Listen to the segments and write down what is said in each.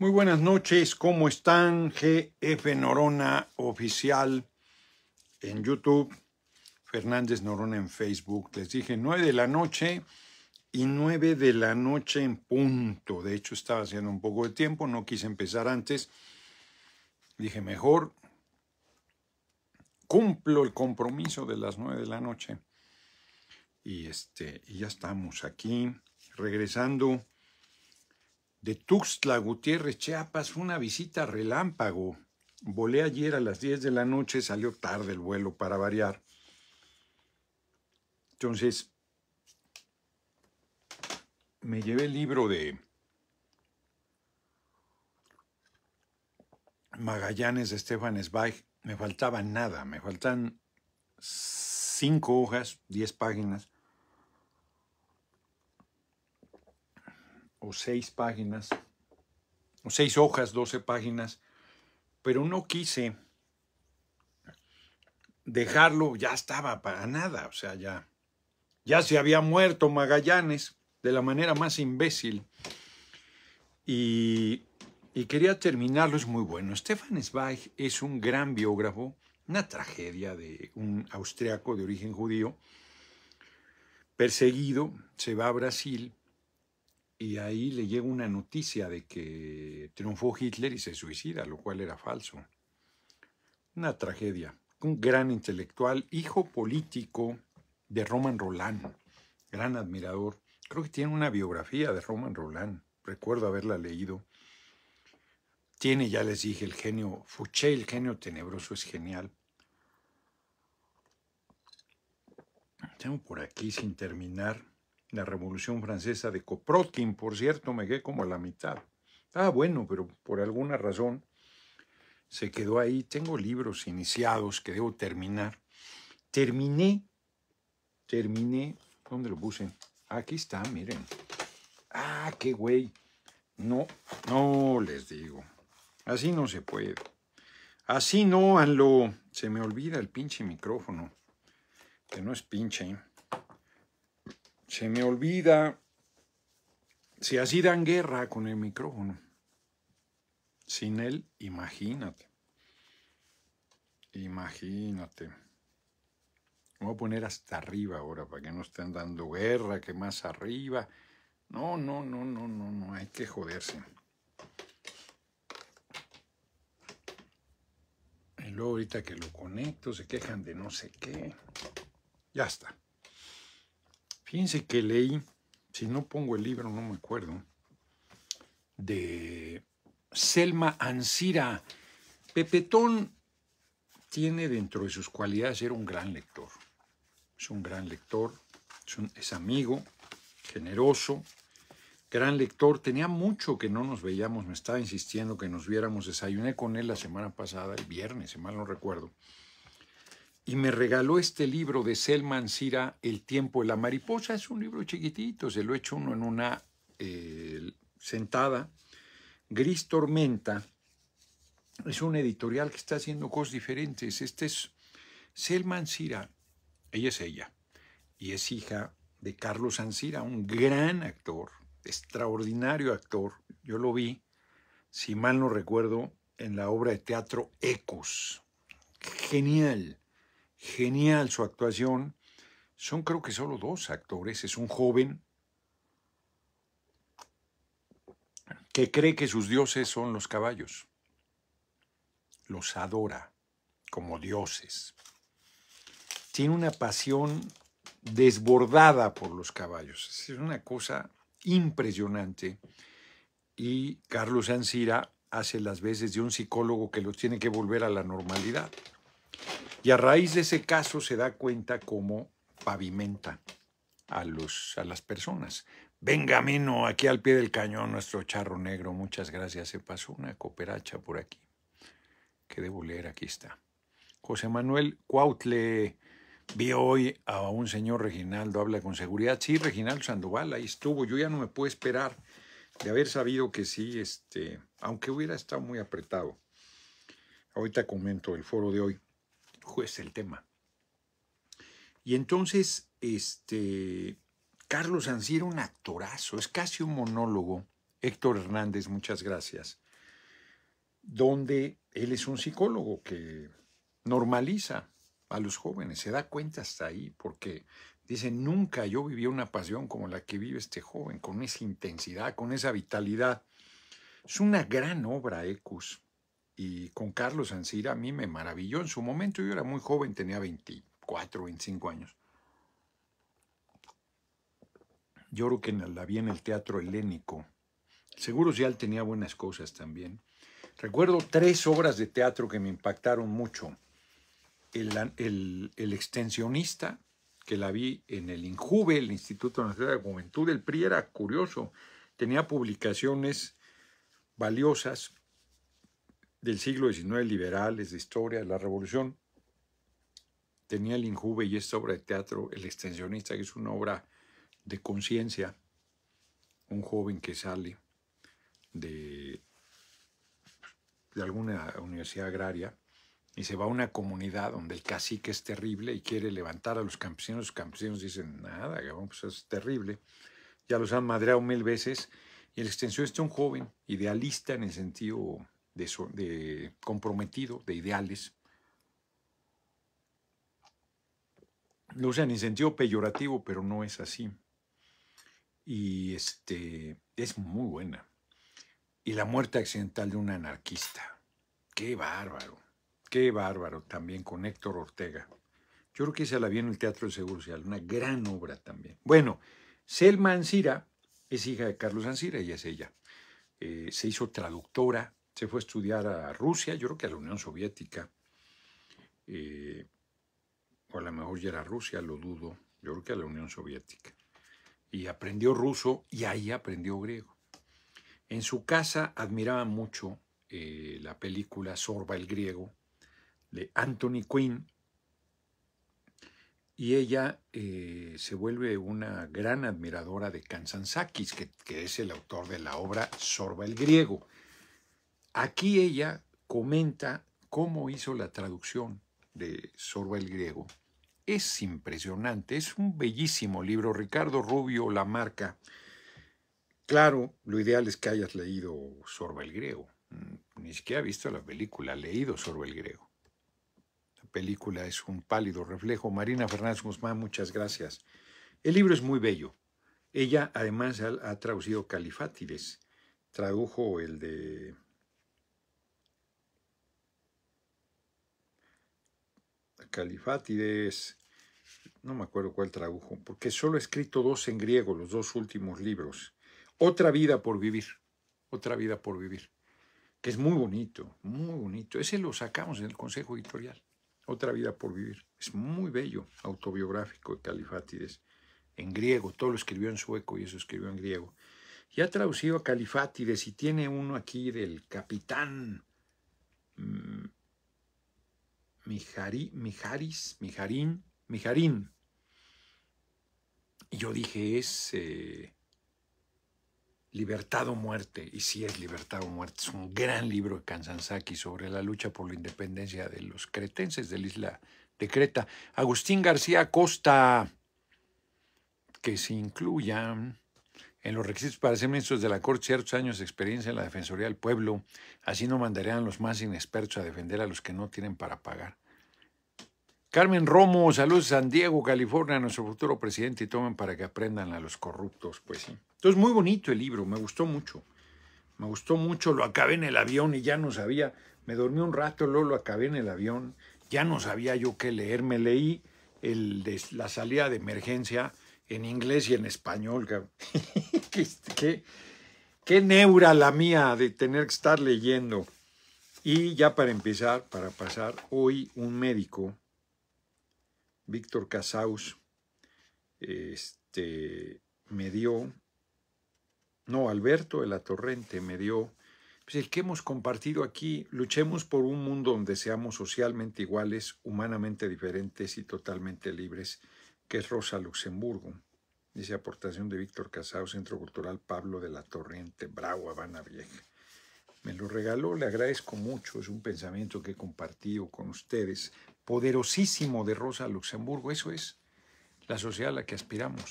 Muy buenas noches, ¿cómo están? GF Norona Oficial en YouTube, Fernández Norona en Facebook. Les dije nueve de la noche y 9 de la noche en punto. De hecho, estaba haciendo un poco de tiempo, no quise empezar antes. Dije, mejor cumplo el compromiso de las 9 de la noche. Y, este, y ya estamos aquí, regresando de Tuxtla Gutiérrez, Chiapas, fue una visita relámpago. Volé ayer a las 10 de la noche, salió tarde el vuelo para variar. Entonces, me llevé el libro de Magallanes de Stefan Zweig. Me faltaba nada, me faltan cinco hojas, diez páginas. o seis páginas, o seis hojas, doce páginas, pero no quise dejarlo, ya estaba para nada, o sea, ya, ya se había muerto Magallanes de la manera más imbécil. Y, y quería terminarlo, es muy bueno. Stefan Zweig es un gran biógrafo, una tragedia de un austriaco de origen judío, perseguido, se va a Brasil y ahí le llega una noticia de que triunfó Hitler y se suicida, lo cual era falso. Una tragedia. Un gran intelectual, hijo político de Roman Roland, gran admirador. Creo que tiene una biografía de Roman Roland, recuerdo haberla leído. Tiene, ya les dije, el genio, Fouché, el genio tenebroso, es genial. Tengo por aquí, sin terminar, la Revolución Francesa de Koprotkin, por cierto, me quedé como a la mitad. Ah, bueno, pero por alguna razón se quedó ahí. Tengo libros iniciados que debo terminar. Terminé, terminé, ¿dónde lo puse? Aquí está, miren. Ah, qué güey. No, no les digo. Así no se puede. Así no, lo... Se me olvida el pinche micrófono. Que no es pinche. ¿eh? Se me olvida si así dan guerra con el micrófono. Sin él, imagínate. Imagínate. voy a poner hasta arriba ahora para que no estén dando guerra, que más arriba. No, no, no, no, no, no, hay que joderse. Y luego ahorita que lo conecto se quejan de no sé qué. Ya está. Fíjense que leí, si no pongo el libro, no me acuerdo, de Selma Ansira. Pepetón tiene dentro de sus cualidades ser un gran lector. Es un gran lector, es, es amigo, generoso, gran lector. Tenía mucho que no nos veíamos, me estaba insistiendo que nos viéramos. Desayuné con él la semana pasada, el viernes, si mal no recuerdo y me regaló este libro de Selma Ansira El tiempo de la mariposa. Es un libro chiquitito, se lo he hecho uno en una eh, sentada. Gris Tormenta es un editorial que está haciendo cosas diferentes. Este es Selma Ansira ella es ella, y es hija de Carlos Ansira, un gran actor, extraordinario actor. Yo lo vi, si mal no recuerdo, en la obra de teatro Ecos. Genial. Genial su actuación. Son creo que solo dos actores. Es un joven que cree que sus dioses son los caballos. Los adora como dioses. Tiene una pasión desbordada por los caballos. Es una cosa impresionante. Y Carlos Ansira hace las veces de un psicólogo que los tiene que volver a la normalidad. Y a raíz de ese caso se da cuenta cómo pavimenta a, los, a las personas. Venga, Mino, aquí al pie del cañón, nuestro charro negro, muchas gracias. Se pasó una cooperacha por aquí. Que debo leer, aquí está. José Manuel Cuautle Vi hoy a un señor Reginaldo, habla con seguridad. Sí, Reginaldo Sandoval, ahí estuvo. Yo ya no me puedo esperar de haber sabido que sí, este, aunque hubiera estado muy apretado. Ahorita comento el foro de hoy juez el tema. Y entonces, este, Carlos Ancira, un actorazo, es casi un monólogo. Héctor Hernández, muchas gracias. Donde él es un psicólogo que normaliza a los jóvenes, se da cuenta hasta ahí, porque dice, nunca yo viví una pasión como la que vive este joven, con esa intensidad, con esa vitalidad. Es una gran obra, Ecus y con Carlos Ancira a mí me maravilló. En su momento yo era muy joven, tenía 24, 25 años. Yo creo que la vi en el teatro helénico. Seguro si él tenía buenas cosas también. Recuerdo tres obras de teatro que me impactaron mucho. El, extensionista, que la vi en el INJUVE, el Instituto Nacional de Juventud. El PRI era curioso, tenía publicaciones valiosas del siglo XIX liberales, de historia, de la revolución. Tenía el Injuve y esta obra de teatro, El Extensionista, que es una obra de conciencia, un joven que sale de, de alguna universidad agraria y se va a una comunidad donde el cacique es terrible y quiere levantar a los campesinos. Los campesinos dicen, nada, pues es terrible. Ya los han madreado mil veces. Y el Extensionista es un joven idealista en el sentido de, comprometido, de ideales, no usan en sentido peyorativo, pero no es así. Y este, es muy buena. Y la muerte accidental de un anarquista. Qué bárbaro, qué bárbaro también con Héctor Ortega. Yo creo que se la vi en el Teatro de Seguro una gran obra también. Bueno, Selma Ancira es hija de Carlos Ancira, ella es ella. Eh, se hizo traductora, se fue a estudiar a Rusia, yo creo que a la Unión Soviética, o a lo mejor ya era Rusia, lo dudo, yo creo que a la Unión Soviética. Y aprendió ruso y ahí aprendió griego. En su casa admiraba mucho eh, la película Sorba el griego de Anthony Quinn y ella eh, se vuelve una gran admiradora de Kansansakis, que es el autor de la obra Sorba el griego. Aquí ella comenta cómo hizo la traducción de Sorba el Griego. Es impresionante, es un bellísimo libro. Ricardo Rubio, La Marca. Claro, lo ideal es que hayas leído Sorba el Griego. Mm, ni siquiera ha visto la película, leído Sorba el Griego. La película es un pálido reflejo. Marina Fernández Guzmán, muchas gracias. El libro es muy bello. Ella además ha, traducido Califátides. Tradujo el de Califátides, no me acuerdo cuál tradujo, porque solo he escrito dos en griego, los dos últimos libros. Otra vida por vivir, otra vida por vivir, que es muy bonito, muy bonito. Ese lo sacamos en el Consejo Editorial, otra vida por vivir. Es muy bello, autobiográfico de Califátides, en griego, todo lo escribió en sueco y eso escribió en griego. Y ha traducido a Califátides y tiene uno aquí del capitán. Mm, Mijari, Mijaris, Mijarín, Mijarín. Y yo dije, es eh, Libertad o Muerte. Y sí es Libertad o Muerte. Es un gran libro de Kansansaki sobre la lucha por la independencia de los cretenses de la isla de Creta. Agustín García Costa, que se incluyan en los requisitos para ser ministros de la Corte ciertos años de experiencia en la Defensoría del Pueblo. Así no mandarían los más inexpertos a defender a los que no tienen para pagar. Carmen Romo, saludos San Diego, California, nuestro futuro presidente, y tomen para que aprendan a los corruptos, pues sí. Entonces, muy bonito el libro, me gustó mucho. Me gustó mucho, lo acabé en el avión y ya no sabía. Me dormí un rato, luego lo acabé en el avión, ya no sabía yo qué leer. Me leí la salida de emergencia en inglés y en español, qué, qué neura la mía de tener que estar leyendo. Y ya para empezar, para pasar, hoy un médico Víctor Casaus este, me dio, no, Alberto de la Torrente me dio, pues el que hemos compartido aquí, luchemos por un mundo donde seamos socialmente iguales, humanamente diferentes y totalmente libres, que es Rosa Luxemburgo. Dice aportación de Víctor Casaus, Centro Cultural Pablo de la Torrente, Bravo, Habana Vieja. Me lo regaló, le agradezco mucho, es un pensamiento que he compartido con ustedes poderosísimo de Rosa Luxemburgo. Eso es la sociedad a la que aspiramos.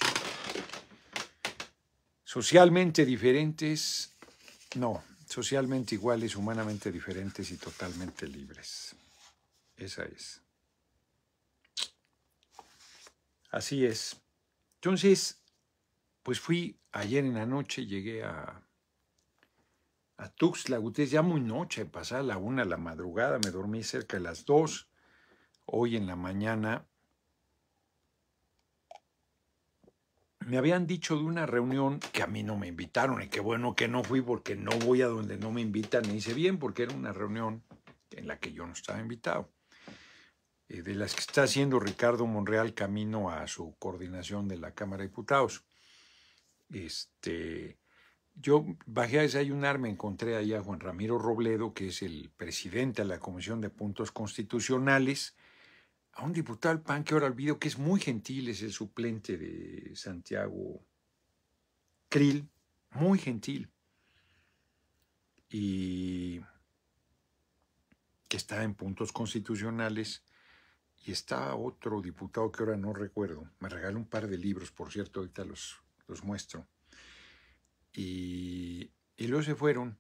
Socialmente diferentes, no, socialmente iguales, humanamente diferentes y totalmente libres. Esa es. Así es. Entonces, pues fui ayer en la noche, llegué a, a Tuxtla Ustedes ya muy noche, pasada la una de la madrugada, me dormí cerca de las dos hoy en la mañana, me habían dicho de una reunión que a mí no me invitaron y qué bueno que no fui porque no voy a donde no me invitan. Me hice bien porque era una reunión en la que yo no estaba invitado. Eh, de las que está haciendo Ricardo Monreal camino a su coordinación de la Cámara de Diputados. Este, yo bajé a desayunar, me encontré ahí a Juan Ramiro Robledo, que es el presidente de la Comisión de Puntos Constitucionales, a un diputado del PAN que ahora olvido que es muy gentil, es el suplente de Santiago Krill, muy gentil. Y que está en puntos constitucionales. Y está otro diputado que ahora no recuerdo. Me regaló un par de libros, por cierto, ahorita los, los muestro. Y, y luego se fueron.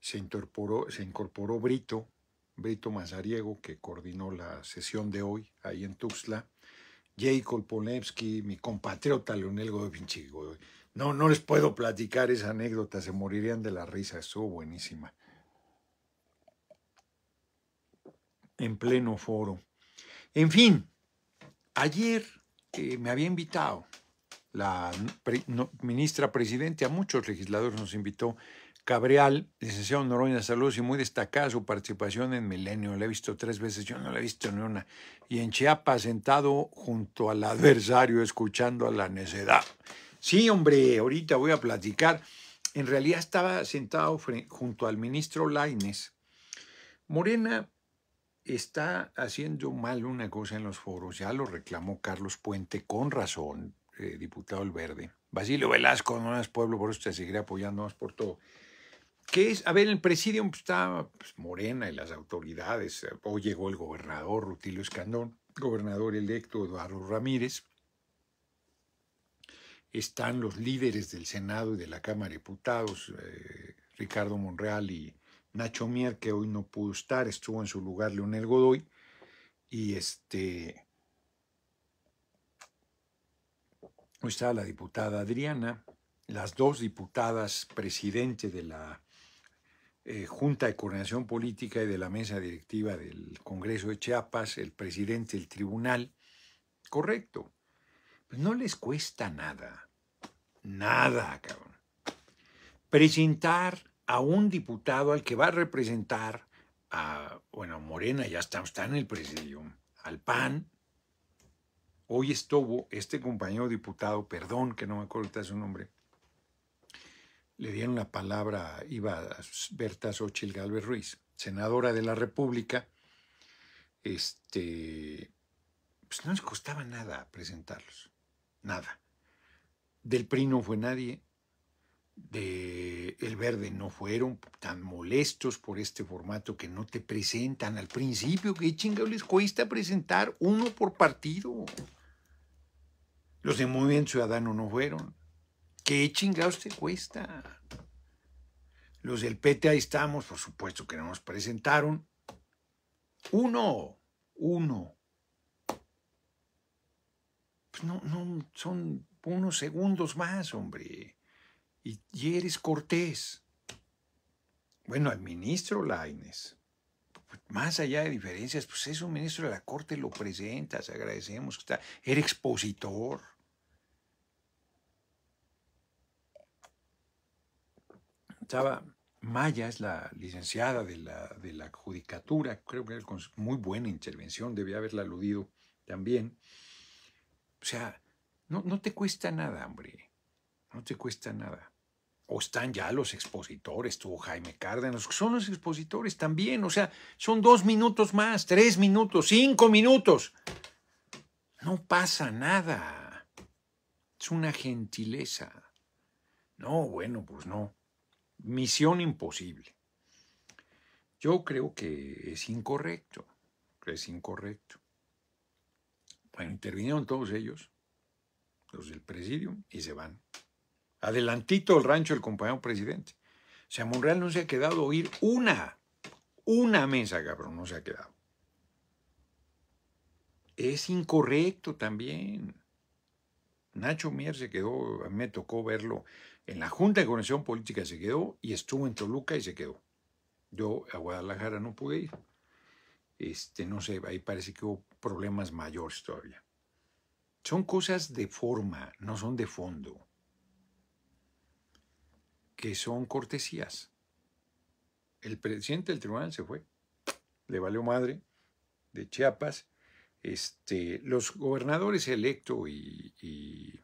Se incorporó, se incorporó Brito, Brito Mazariego, que coordinó la sesión de hoy ahí en Tuxtla, Jacob Polevsky, mi compatriota Leonel Godovinci. No, no les puedo platicar esa anécdota, se morirían de la risa, estuvo buenísima. En pleno foro. En fin, ayer eh, me había invitado la ministra presidente, a muchos legisladores nos invitó Cabreal, licenciado en Noroña Salud, y muy destacada su participación en Milenio. La he visto tres veces, yo no la he visto ni una. Y en Chiapas, sentado junto al adversario, escuchando a la necedad. Sí, hombre, ahorita voy a platicar. En realidad estaba sentado junto al ministro Laines. Morena está haciendo mal una cosa en los foros, ya lo reclamó Carlos Puente con razón, eh, diputado El Verde. Basilio Velasco, no es pueblo, por eso te seguiré apoyando más por todo que es, a ver, el presidium está pues, Morena y las autoridades. Hoy eh, llegó el gobernador Rutilio Escandón, gobernador electo Eduardo Ramírez. Están los líderes del Senado y de la Cámara de Diputados, eh, Ricardo Monreal y Nacho Mier, que hoy no pudo estar, estuvo en su lugar Leonel Godoy. Y este. Hoy está la diputada Adriana, las dos diputadas presidente de la eh, Junta de Coordinación Política y de la Mesa Directiva del Congreso de Chiapas, el presidente del tribunal. Correcto. Pues no les cuesta nada. Nada, cabrón. Presentar a un diputado al que va a representar a, bueno, Morena ya está, en el presidium, al PAN. Hoy estuvo este compañero diputado, perdón que no me acuerdo su nombre, le dieron la palabra, iba a Berta Xochitl Galvez Ruiz, senadora de la República, este, pues no les costaba nada presentarlos, nada. Del PRI no fue nadie, de El Verde no fueron tan molestos por este formato que no te presentan al principio, qué chingados les cuesta presentar uno por partido. Los de Movimiento Ciudadano no fueron. ¿Qué chingados te cuesta? Los del PT ahí estamos, por supuesto que no nos presentaron. Uno, uno. Pues no, no, son unos segundos más, hombre. Y, eres cortés. Bueno, el ministro Laines, pues más allá de diferencias, pues es un ministro de la Corte, lo presentas, agradecemos que está. Era expositor Chava Maya es la licenciada de la, de judicatura, creo que con muy buena intervención, debía haberla aludido también. O sea, no, no te cuesta nada, hombre, no te cuesta nada. O están ya los expositores, tuvo Jaime Cárdenas, son los expositores también, o sea, son dos minutos más, tres minutos, cinco minutos. No pasa nada. Es una gentileza. No, bueno, pues no misión imposible. Yo creo que es incorrecto, es incorrecto. Bueno, intervinieron todos ellos, los del presidium, y se van. Adelantito el rancho el compañero presidente. O sea, Monreal no se ha quedado oír una, una mesa, cabrón, no se ha quedado. Es incorrecto también. Nacho Mier se quedó, a mí me tocó verlo en la Junta de Conexión Política se quedó y estuvo en Toluca y se quedó. Yo a Guadalajara no pude ir. Este, no sé, ahí parece que hubo problemas mayores todavía. Son cosas de forma, no son de fondo, que son cortesías. El presidente del tribunal se fue, le valió madre, de Chiapas. Este, los gobernadores electo y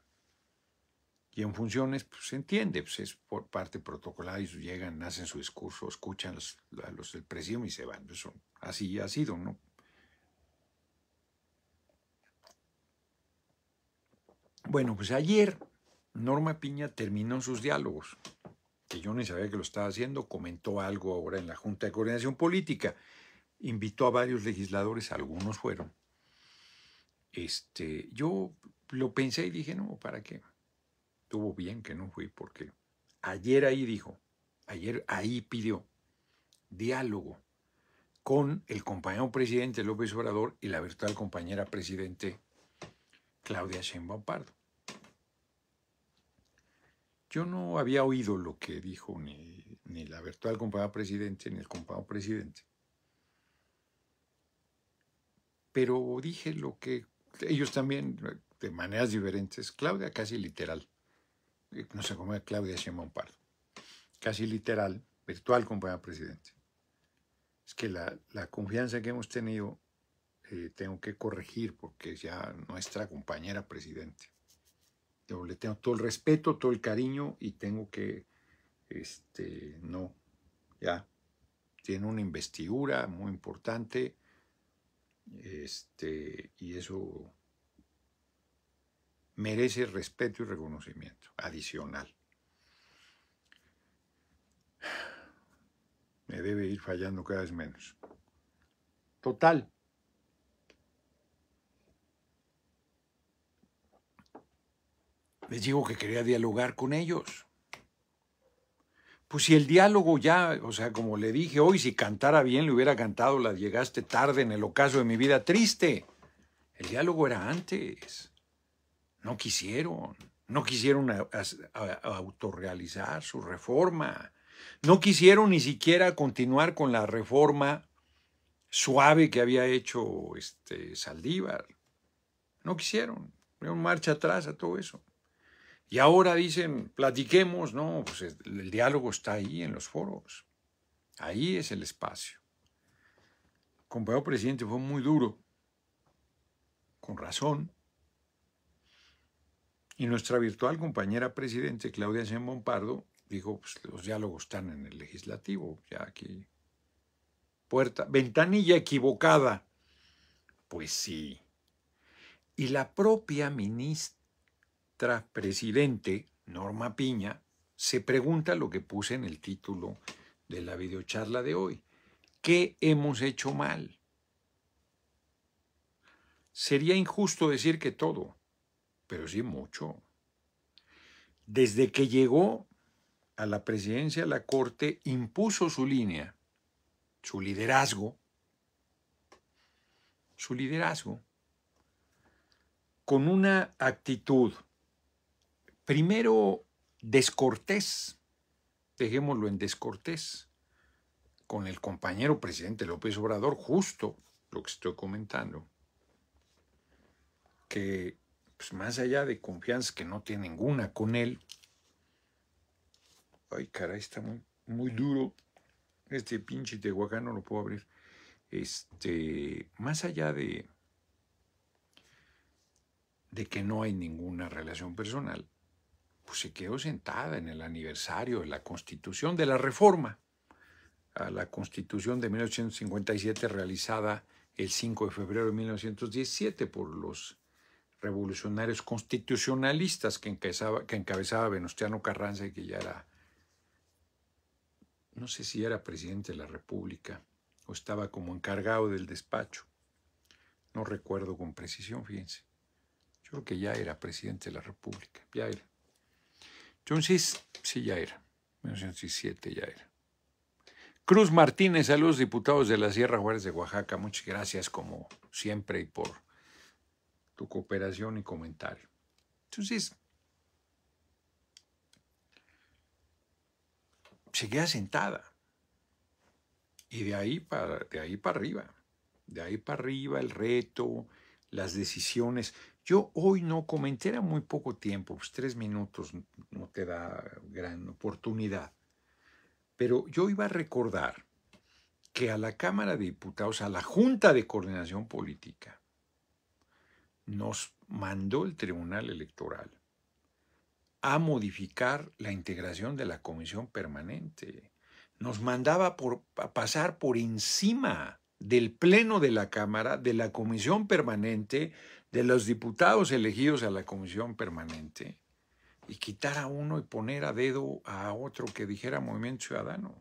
en funciones, pues se entiende, pues es por parte protocolada y llegan, hacen su discurso, escuchan los, a los del presidio y se van. Eso pues, así ha sido, ¿no? Bueno, pues ayer Norma Piña terminó sus diálogos, que yo ni sabía que lo estaba haciendo, comentó algo ahora en la Junta de Coordinación Política, invitó a varios legisladores, algunos fueron. Este, yo lo pensé y dije, no, ¿para qué? Tuvo bien que no fui porque ayer ahí dijo, ayer ahí pidió diálogo con el compañero presidente López Obrador y la virtual compañera presidente Claudia Sheinbaum Pardo. Yo no había oído lo que dijo ni, ni la virtual compañera presidente ni el compañero presidente. Pero dije lo que ellos también, de maneras diferentes, Claudia casi literal. Eh, no sé cómo es Claudia Sheinbaum Pardo, casi literal, virtual compañera presidente. Es que la, confianza que hemos tenido eh, tengo que corregir porque ya nuestra compañera presidente. Yo le tengo todo el respeto, todo el cariño y tengo que, este, no, ya, tiene una investidura muy importante, este, y eso merece respeto y reconocimiento adicional. Me debe ir fallando cada vez menos. Total. Les digo que quería dialogar con ellos. Pues si el diálogo ya, o sea, como le dije hoy, si cantara bien, le hubiera cantado, la llegaste tarde en el ocaso de mi vida triste. El diálogo era antes. No quisieron, no quisieron autorrealizar su reforma, no quisieron ni siquiera continuar con la reforma suave que había hecho este Saldívar. No quisieron, dieron marcha atrás a todo eso. Y ahora dicen, platiquemos, no, pues el, diálogo está ahí en los foros. Ahí es el espacio. El compañero presidente fue muy duro, con razón, y nuestra virtual compañera presidente, Claudia Sheinbaum Pardo, dijo, pues los diálogos están en el legislativo, ya aquí. Puerta, ventanilla equivocada. Pues sí. Y la propia ministra presidente, Norma Piña, se pregunta lo que puse en el título de la videocharla de hoy. ¿Qué hemos hecho mal? Sería injusto decir que todo pero sí mucho. Desde que llegó a la presidencia la Corte, impuso su línea, su liderazgo, su liderazgo, con una actitud, primero, descortés, dejémoslo en descortés, con el compañero presidente López Obrador, justo lo que estoy comentando, que pues más allá de confianza que no tiene ninguna con él. Ay, caray, está muy, duro. Este pinche Tehuacán no lo puedo abrir. Este, más allá de, de que no hay ninguna relación personal, pues se quedó sentada en el aniversario de la Constitución, de la reforma a la Constitución de 1857 realizada el 5 de febrero de 1917 por los revolucionarios constitucionalistas que encabezaba, que Venustiano Carranza y que ya era, no sé si era presidente de la República o estaba como encargado del despacho. No recuerdo con precisión, fíjense. Yo creo que ya era presidente de la República, ya era. sé sí, ya era. 1917 ya era. Cruz Martínez, a los diputados de la Sierra Juárez de Oaxaca, muchas gracias como siempre y por cooperación y comentario. Entonces, se queda sentada. Y de ahí para, de ahí para arriba, de ahí para arriba el reto, las decisiones. Yo hoy no comenté, era muy poco tiempo, pues tres minutos no te da gran oportunidad. Pero yo iba a recordar que a la Cámara de Diputados, a la Junta de Coordinación Política, nos mandó el Tribunal Electoral a modificar la integración de la comisión permanente. Nos mandaba a pasar por encima del Pleno de la Cámara, de la comisión permanente, de los diputados elegidos a la comisión permanente, y quitar a uno y poner a dedo a otro que dijera Movimiento Ciudadano.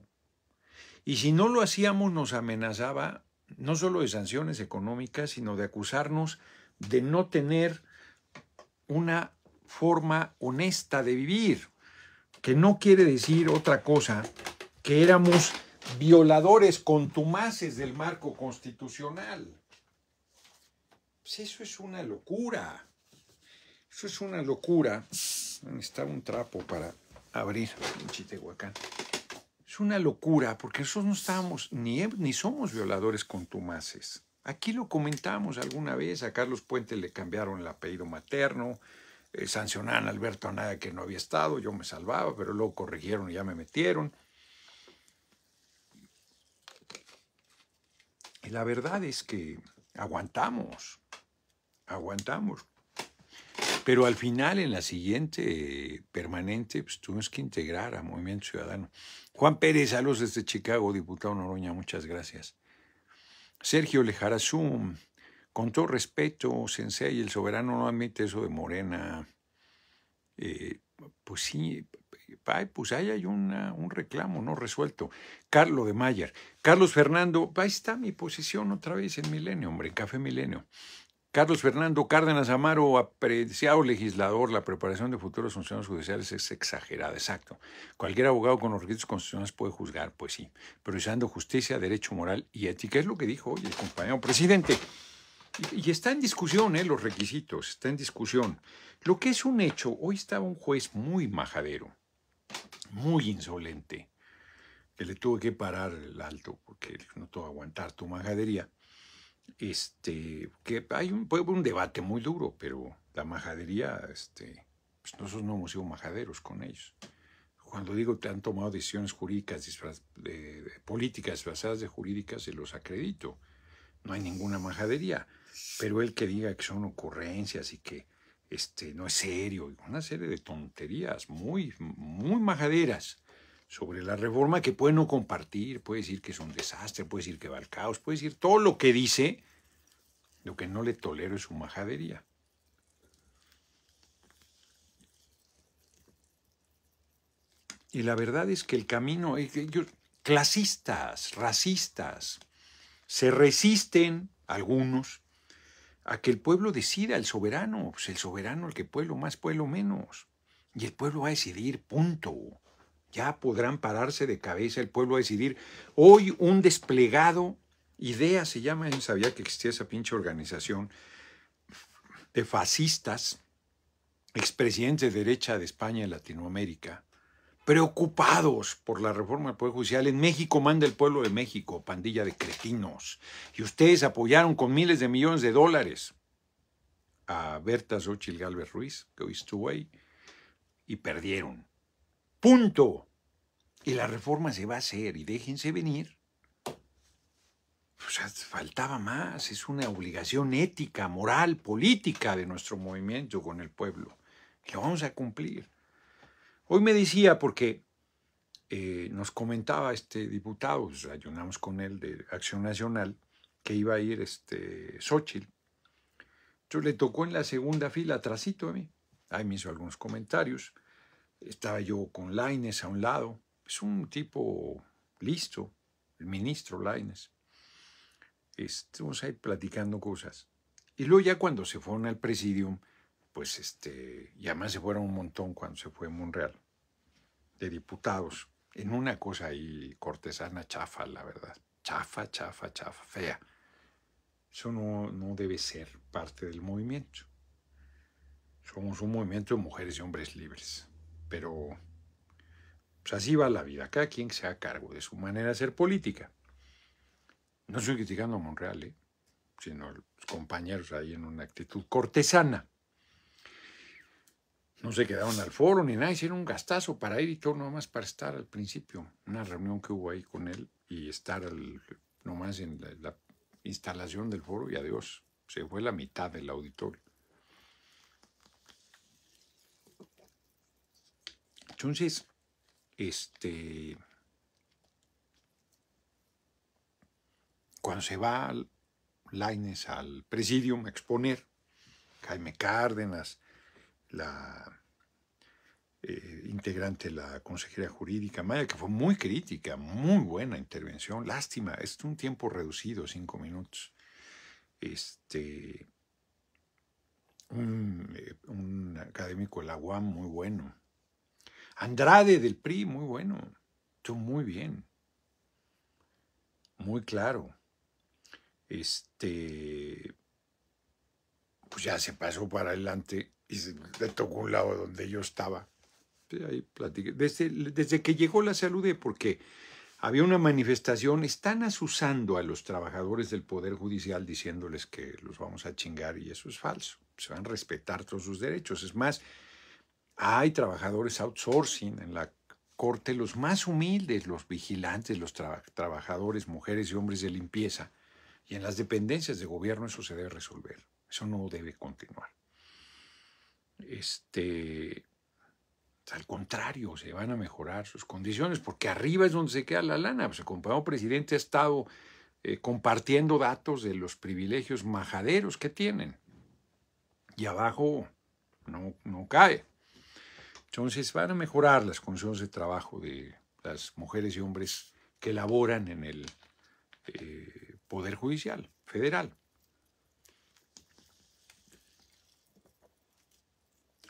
Y si no lo hacíamos nos amenazaba no solo de sanciones económicas, sino de acusarnos de no tener una forma honesta de vivir, que no quiere decir otra cosa que éramos violadores contumaces del marco constitucional. Pues eso es una locura. Eso es una locura. Necesitaba un trapo para abrir Chitehuacán. Es una locura porque nosotros no estábamos ni, ni somos violadores contumaces. Aquí lo comentamos alguna vez, a Carlos Puente le cambiaron el apellido materno, eh, sancionaron a Alberto Anaya que no había estado, yo me salvaba, pero luego corrigieron y ya me metieron. Y la verdad es que aguantamos, aguantamos. Pero al final, en la siguiente permanente, pues tuvimos que integrar a Movimiento Ciudadano. Juan Pérez, saludos desde Chicago, diputado Noroña, muchas gracias. Sergio Lejarazum, Con todo respeto, Sensei, el soberano no admite eso de Morena. Eh, pues sí, pues ahí hay un reclamo no resuelto. Carlos de Mayer. Carlos Fernando, ahí está mi posición otra vez en Milenio, hombre, en Café Milenio. Carlos Fernando Cárdenas Amaro, apreciado legislador, la preparación de futuros funcionarios judiciales es exagerada, exacto. Cualquier abogado con los requisitos constitucionales puede juzgar, pues sí, pero usando justicia, derecho moral y ética, es lo que dijo hoy el compañero presidente. Y, está en discusión ¿eh? los requisitos, está en discusión. Lo que es un hecho, hoy estaba un juez muy majadero, muy insolente, que le tuve que parar el alto porque no que aguantar tu majadería este, que hay un, un debate muy duro, pero la majadería, este, pues nosotros no hemos sido majaderos con ellos. Cuando digo que han tomado decisiones jurídicas, políticas disfrazadas de jurídicas, se los acredito. No hay ninguna majadería. Pero el que diga que son ocurrencias y que este, no es serio, una serie de tonterías muy, muy majaderas sobre la reforma que puede no compartir, puede decir que es un desastre, puede decir que va al caos, puede decir todo lo que dice, lo que no le tolero es su majadería. Y la verdad es que el camino, ellos, eh, clasistas, racistas, se resisten, algunos, a que el pueblo decida, el soberano, pues el soberano, el que pueblo más, pueblo menos. Y el pueblo va a decidir, punto. Ya podrán pararse de cabeza el pueblo a decidir. Hoy un desplegado, IDEA se llama, yo sabía que existía esa pinche organización, de fascistas, expresidentes de derecha de España y Latinoamérica, preocupados por la reforma del Poder Judicial. En México manda el pueblo de México, pandilla de cretinos. Y ustedes apoyaron con miles de millones de dólares a Berta Xochitl Galvez Ruiz, que hoy estuvo ahí, y perdieron. Punto. Y la reforma se va a hacer y déjense venir. O sea, faltaba más, es una obligación ética, moral, política de nuestro movimiento con el pueblo. lo vamos a cumplir. Hoy me decía, porque eh, nos comentaba este diputado, pues, ayunamos con él de Acción Nacional, que iba a ir este Xochitl. Yo le tocó en la segunda fila, trasito a mí. Ahí me hizo algunos comentarios. Estaba yo con Laines a un lado. Es un tipo listo, el ministro Laines. Estamos ahí platicando cosas. Y luego ya cuando se fueron al presidium, pues este, y además se fueron un montón cuando se fue Monreal, de diputados, en una cosa ahí cortesana chafa, la verdad. Chafa, chafa, chafa, fea. Eso no debe ser parte del movimiento. Somos un movimiento de mujeres y hombres libres. Pero pues, así va la vida. Cada quien se haga cargo de su manera de hacer política. No estoy criticando a Monreal, ¿eh? sino a los compañeros ahí en una actitud cortesana. No se quedaron al foro ni nada, hicieron un gastazo para ir y todo nomás para estar al principio. Una reunión que hubo ahí con él y estar nomás en la instalación del foro y adiós. Se fue la mitad del auditorio. Entonces, este, cuando se va Laines al presidium a exponer, Jaime Cárdenas, la eh, integrante de la consejería jurídica Maya, que fue muy crítica, muy buena intervención, lástima, es un tiempo reducido, cinco minutos. Este, un, eh, un académico de la UAM muy bueno, Andrade del PRI, muy bueno. Tú muy bien. Muy claro. Este. Pues ya se pasó para adelante y le tocó un lado donde yo estaba. Desde, desde que llegó la saludé porque había una manifestación. Están asusando a los trabajadores del Poder Judicial diciéndoles que los vamos a chingar y eso es falso. Se van a respetar todos sus derechos. Es más, hay trabajadores outsourcing en la corte, los más humildes, los vigilantes, los trabajadores, mujeres y hombres de limpieza. Y en las dependencias de gobierno eso se debe resolver. Eso no debe continuar. Este, al contrario, se van a mejorar sus condiciones, porque arriba es donde se queda la lana. el pues, compañero presidente ha estado eh, compartiendo datos de los privilegios majaderos que tienen. Y abajo no, no cae. Entonces van a mejorar las condiciones de trabajo de las mujeres y hombres que laboran en el eh, Poder Judicial Federal.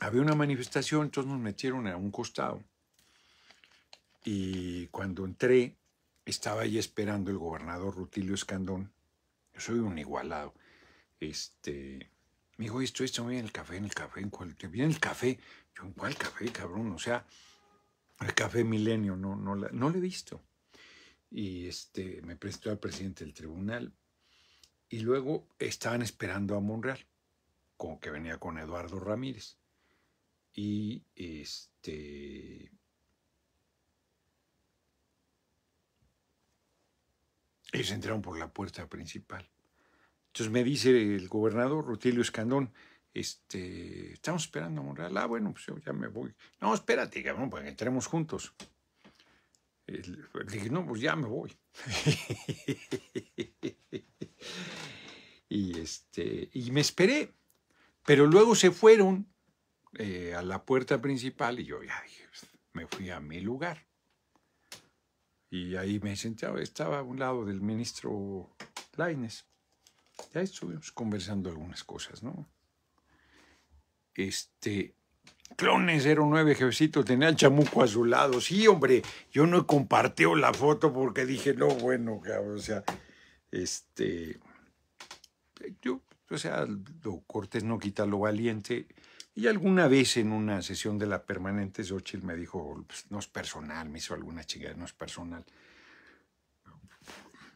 Había una manifestación, entonces nos metieron a un costado. Y cuando entré, estaba ahí esperando el gobernador Rutilio Escandón. Yo soy un igualado. Este, me dijo, esto, esto, viene el café, en el café, en cualquier, viene el café. ¿cuál café, cabrón? O sea, el café milenio, no, no, lo he visto. Y este, me prestó al presidente del tribunal. Y luego estaban esperando a Monreal, como que venía con Eduardo Ramírez. Y este. Ellos entraron por la puerta principal. Entonces me dice el gobernador Rutilio Escandón, este, estamos esperando a Monreal. Ah, bueno, pues yo ya me voy. No, espérate, pues que pues entremos juntos. Le dije, no, pues ya me voy. y, este, y me esperé. Pero luego se fueron eh, a la puerta principal y yo ya pues, me fui a mi lugar. Y ahí me sentaba, estaba a un lado del ministro Laines. Ya estuvimos conversando algunas cosas, ¿no? este, Clones 09, jefecito, tenía el chamuco a su lado. Sí, hombre, yo no compartió la foto porque dije, no, bueno, o sea, este, yo, o sea, lo cortés no quita lo valiente. Y alguna vez en una sesión de la permanente, Xochitl me dijo, pues, no es personal, me hizo alguna chingada, no es personal.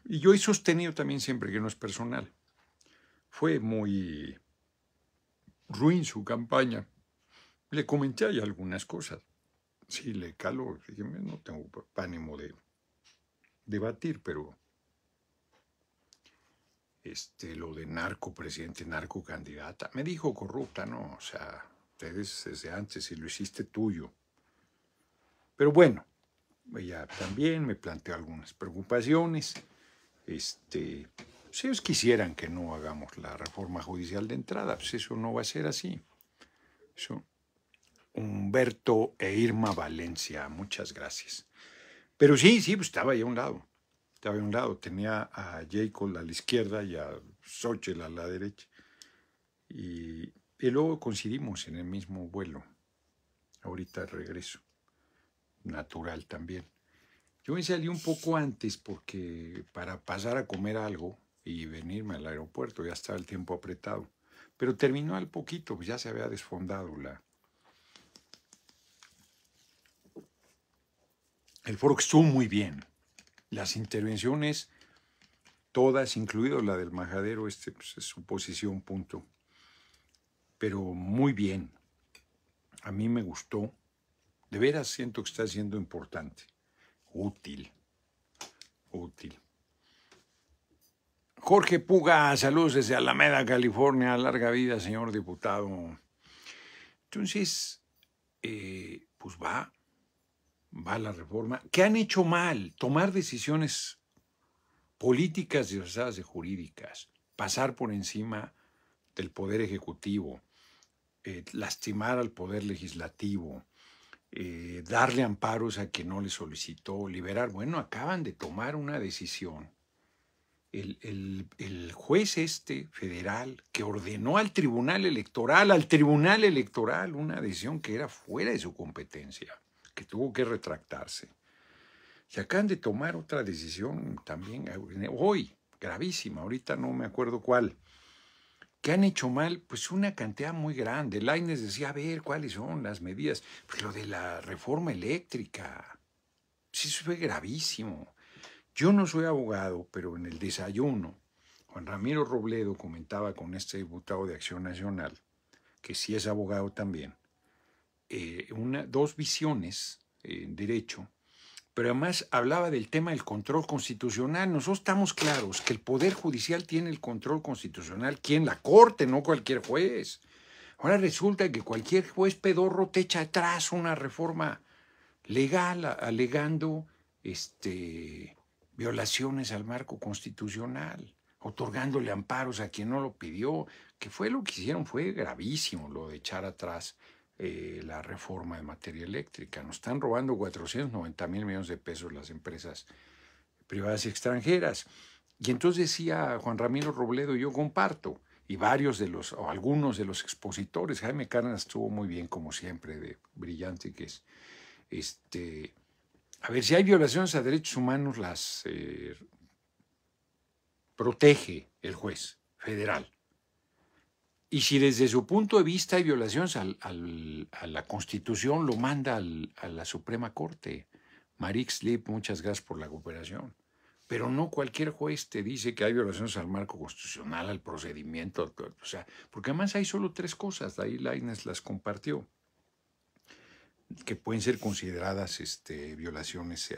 Y yo he sostenido también siempre que no es personal. Fue muy ruin su campaña. Le comenté ahí algunas cosas. Sí, le caló. fíjeme no tengo ánimo de debatir, pero este, lo de narco presidente, narco candidata, me dijo corrupta, no, o sea, ustedes desde antes si lo hiciste tuyo. Pero bueno, ella también me planteó algunas preocupaciones. Este, si pues ellos quisieran que no hagamos la reforma judicial de entrada, pues eso no va a ser así. Humberto e Irma Valencia, muchas gracias. Pero sí, sí, pues estaba ahí a un lado. Estaba ahí a un lado. Tenía a Jacob a la izquierda y a Xochitl a la derecha. Y, y luego coincidimos en el mismo vuelo. Ahorita regreso. Natural también. Yo me salí un poco antes porque para pasar a comer algo y venirme al aeropuerto, ya estaba el tiempo apretado. Pero terminó al poquito, ya se había desfondado la... El foro estuvo muy bien. Las intervenciones, todas, incluido la del majadero, este, pues, es su posición, punto. Pero muy bien. A mí me gustó. De veras siento que está siendo importante, útil, útil. Jorge Puga, saludos desde Alameda, California. Larga vida, señor diputado. Entonces, eh, pues va, va la reforma. ¿Qué han hecho mal? Tomar decisiones políticas disfrazadas de jurídicas, pasar por encima del poder ejecutivo, eh, lastimar al poder legislativo, eh, darle amparos a quien no le solicitó, liberar. Bueno, acaban de tomar una decisión el, juez este federal que ordenó al tribunal electoral, al tribunal electoral, una decisión que era fuera de su competencia, que tuvo que retractarse. Se acaban de tomar otra decisión también eh, hoy, gravísima, ahorita no me acuerdo cuál, que han hecho mal, pues una cantidad muy grande. Laines decía, a ver, ¿cuáles son las medidas? Pero pues, lo de la reforma eléctrica, sí, eso fue gravísimo yo no soy abogado, pero en el desayuno, Juan Ramiro Robledo comentaba con este diputado de Acción Nacional, que sí es abogado también, eh, una, dos visiones en derecho, pero además hablaba del tema del control constitucional. Nosotros estamos claros que el Poder Judicial tiene el control constitucional, quien la Corte, no cualquier juez. Ahora resulta que cualquier juez pedorro te echa atrás una reforma legal alegando este, violaciones al marco constitucional, otorgándole amparos a quien no lo pidió, que fue lo que hicieron, fue gravísimo lo de echar atrás eh, la reforma de materia eléctrica. Nos están robando 490 mil millones de pesos las empresas privadas y extranjeras. Y entonces decía Juan Ramiro Robledo, yo comparto, y varios de los, o algunos de los expositores, Jaime Carnas estuvo muy bien como siempre, de brillante que es, este, a ver, si hay violaciones a derechos humanos, las eh, protege el juez federal. Y si desde su punto de vista hay violaciones a la Constitución, lo manda a la Suprema Corte. Marix Lip, muchas gracias por la cooperación. Pero no cualquier juez te dice que hay violaciones al marco constitucional, al procedimiento. O sea, porque además hay solo tres cosas, ahí Laines las compartió que pueden ser consideradas este, violaciones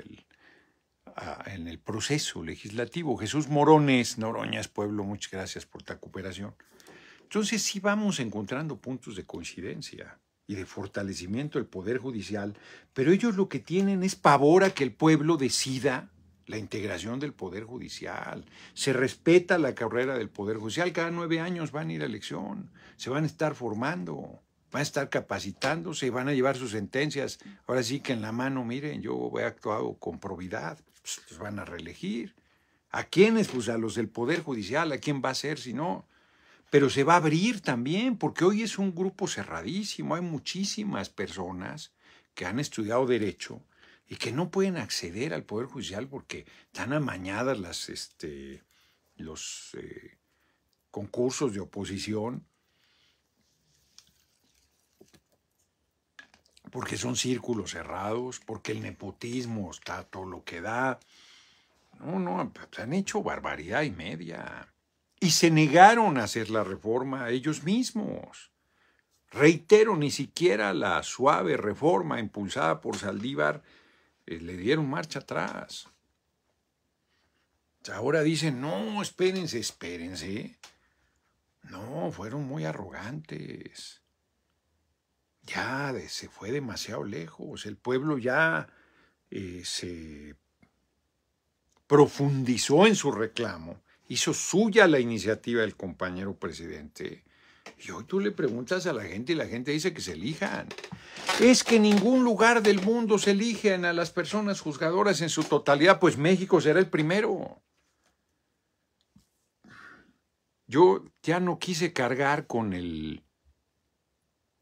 ah, en el proceso legislativo. Jesús Morones, Noroñas Pueblo, muchas gracias por tu cooperación. Entonces sí vamos encontrando puntos de coincidencia y de fortalecimiento del Poder Judicial, pero ellos lo que tienen es pavor a que el pueblo decida la integración del Poder Judicial. Se respeta la carrera del Poder Judicial. Cada nueve años van a ir a elección. Se van a estar formando van a estar capacitándose y van a llevar sus sentencias. Ahora sí que en la mano, miren, yo he actuado con probidad, pues, los van a reelegir. ¿A quiénes? Pues a los del Poder Judicial, ¿a quién va a ser si no? Pero se va a abrir también, porque hoy es un grupo cerradísimo, hay muchísimas personas que han estudiado derecho y que no pueden acceder al Poder Judicial porque están amañadas las, este, los eh, concursos de oposición porque son círculos cerrados, porque el nepotismo está todo lo que da. No, no, pues, han hecho barbaridad y media. Y se negaron a hacer la reforma ellos mismos. Reitero, ni siquiera la suave reforma impulsada por Saldívar eh, le dieron marcha atrás. Ahora dicen, no, espérense, espérense. No, fueron muy arrogantes ya se fue demasiado lejos, el pueblo ya eh, se profundizó en su reclamo, hizo suya la iniciativa del compañero presidente. Y hoy tú le preguntas a la gente y la gente dice que se elijan. Es que en ningún lugar del mundo se eligen a las personas juzgadoras en su totalidad, pues México será el primero. Yo ya no quise cargar con el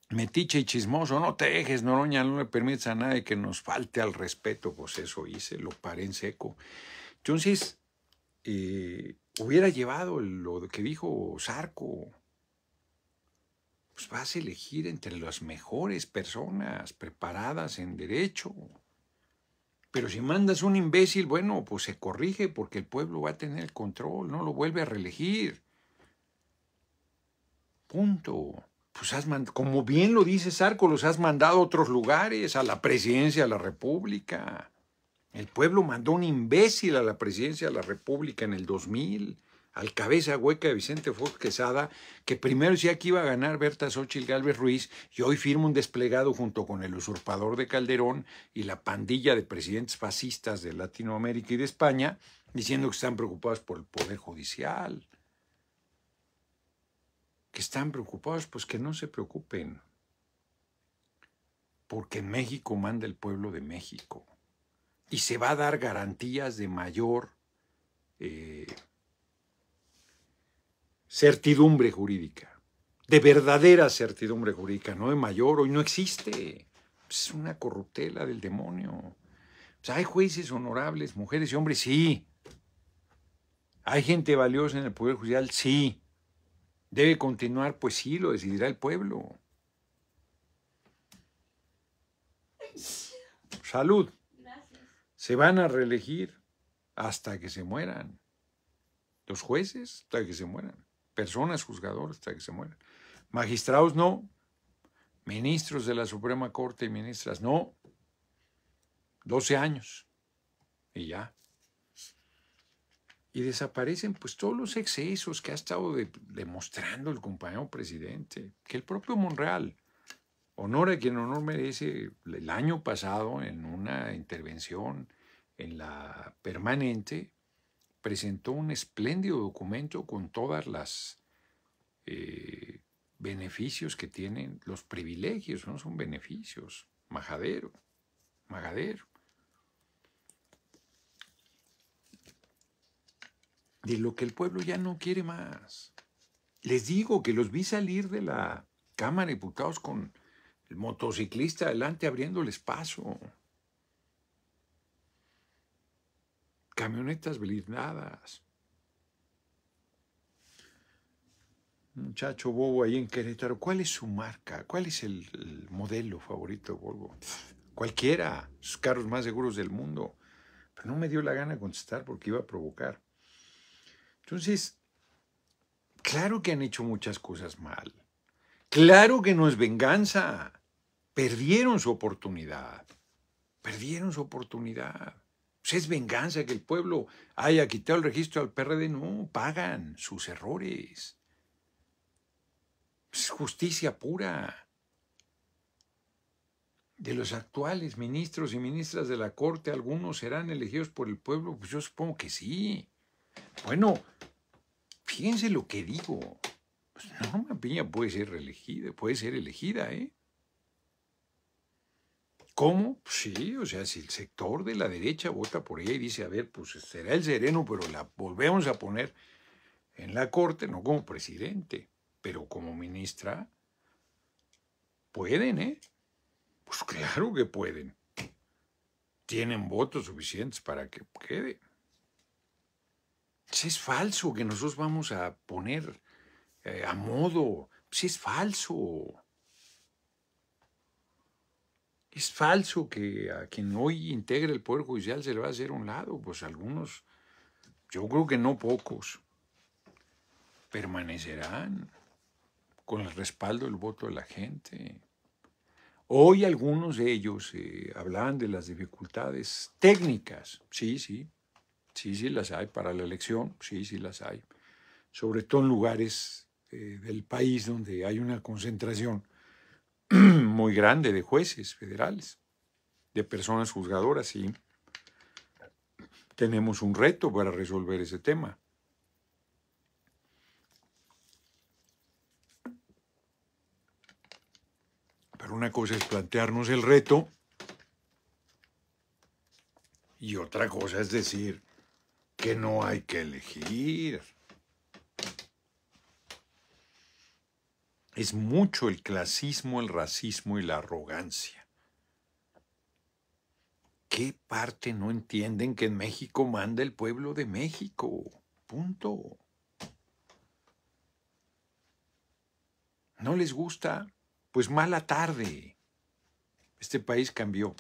metiche y chismoso, no te dejes, Noroña, no le permites a nadie que nos falte al respeto, pues eso hice, lo paré en seco. Entonces, eh, hubiera llevado lo que dijo Sarco. Pues vas a elegir entre las mejores personas preparadas en derecho. Pero si mandas un imbécil, bueno, pues se corrige porque el pueblo va a tener el control, no lo vuelve a reelegir. Punto pues has como bien lo dice Arco los has mandado a otros lugares, a la presidencia de la República. El pueblo mandó un imbécil a la presidencia de la República en el 2000, al cabeza hueca de Vicente Fox Quesada, que primero decía que iba a ganar Berta Xochitl Galvez Ruiz, y hoy firma un desplegado junto con el usurpador de Calderón y la pandilla de presidentes fascistas de Latinoamérica y de España, diciendo que están preocupados por el Poder Judicial que están preocupados, pues que no se preocupen. Porque en México manda el pueblo de México. Y se va a dar garantías de mayor eh, certidumbre jurídica. De verdadera certidumbre jurídica, no de mayor. Hoy no existe. Es una corruptela del demonio. hay jueces honorables, mujeres y hombres, sí. Hay gente valiosa en el Poder Judicial, sí. ¿Debe continuar? Pues sí, lo decidirá el pueblo. Salud. Gracias. Se van a reelegir hasta que se mueran. Los jueces hasta que se mueran. Personas juzgadoras hasta que se mueran. Magistrados no. Ministros de la Suprema Corte y ministras no. 12 años. Y ya y desaparecen pues todos los excesos que ha estado demostrando el compañero presidente, que el propio Monreal, honor a quien honor merece, el año pasado en una intervención en la permanente, presentó un espléndido documento con todas las... Eh, beneficios que tienen los privilegios, no son beneficios, majadero, majadero. de lo que el pueblo ya no quiere más. Les digo que los vi salir de la Cámara de Diputados con el motociclista adelante abriéndoles paso. Camionetas blindadas. Muchacho Bobo ahí en Querétaro, ¿cuál es su marca? ¿Cuál es el, modelo favorito de Volvo? Cualquiera, sus carros más seguros del mundo. Pero no me dio la gana de contestar porque iba a provocar. Entonces, claro que han hecho muchas cosas mal. Claro que no es venganza. Perdieron su oportunidad. Perdieron su oportunidad. Pues es venganza que el pueblo haya quitado el registro al PRD. No, pagan sus errores. Pues es justicia pura. De los actuales ministros y ministras de la Corte, algunos serán elegidos por el pueblo. Pues yo supongo que sí. Bueno, Fíjense lo que digo. Una pues, Piña puede ser reelegida, puede ser elegida, ¿eh? ¿Cómo? Pues sí, o sea, si el sector de la derecha vota por ella y dice, a ver, pues será el sereno, pero la volvemos a poner en la corte, no como presidente, pero como ministra, pueden, ¿eh? Pues claro que pueden. Tienen votos suficientes para que quede. Si pues, es falso que nosotros vamos a poner eh, a modo. Si pues, es falso. Es falso que a quien hoy integre el Poder Judicial se le va a hacer un lado. Pues algunos, yo creo que no pocos, permanecerán con el respaldo del voto de la gente. Hoy algunos de ellos eh, hablaban de las dificultades técnicas, sí, sí, Sí, sí las hay. Para la elección, sí, sí las hay. Sobre todo en lugares eh, del país donde hay una concentración muy grande de jueces federales, de personas juzgadoras, sí. Tenemos un reto para resolver ese tema. Pero una cosa es plantearnos el reto y otra cosa es decir, que no hay que elegir. Es mucho el clasismo, el racismo y la arrogancia. ¿Qué parte no entienden que en México manda el pueblo de México? Punto. ¿No les gusta? Pues mala tarde. Este país cambió.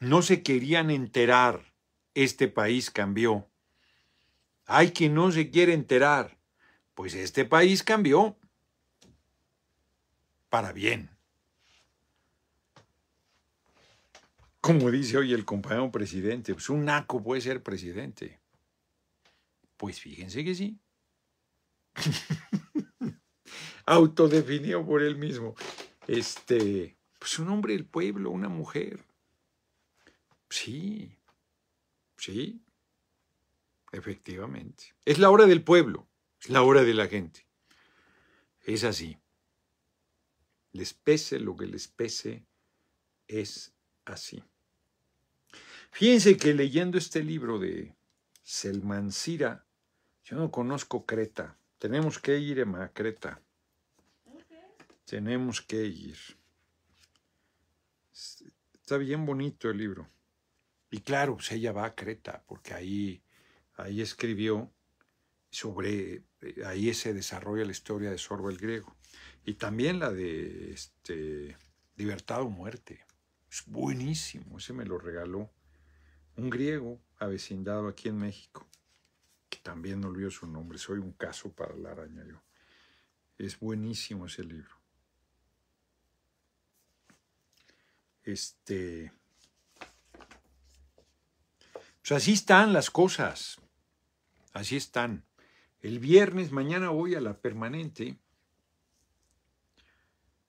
No se querían enterar este país cambió. Hay quien no se quiere enterar, pues este país cambió para bien. Como dice hoy el compañero presidente, pues un naco puede ser presidente. Pues fíjense que sí. Autodefinido por él mismo. Este, pues un hombre del pueblo, una mujer. Sí, Sí, efectivamente. Es la hora del pueblo, es la hora de la gente. Es así. Les pese lo que les pese, es así. Fíjense que leyendo este libro de Selman yo no conozco Creta. Tenemos que ir a Creta. Tenemos que ir. Está bien bonito el libro. Y claro, se pues, ella va a Creta, porque ahí, ahí escribió sobre, eh, ahí se desarrolla la historia de Sorbo el griego. Y también la de este, Libertad o Muerte. Es buenísimo, ese me lo regaló un griego avecindado aquí en México, que también no olvido su nombre, soy un caso para la araña yo. Es buenísimo ese libro. Este, así están las cosas. Así están. El viernes, mañana voy a la permanente.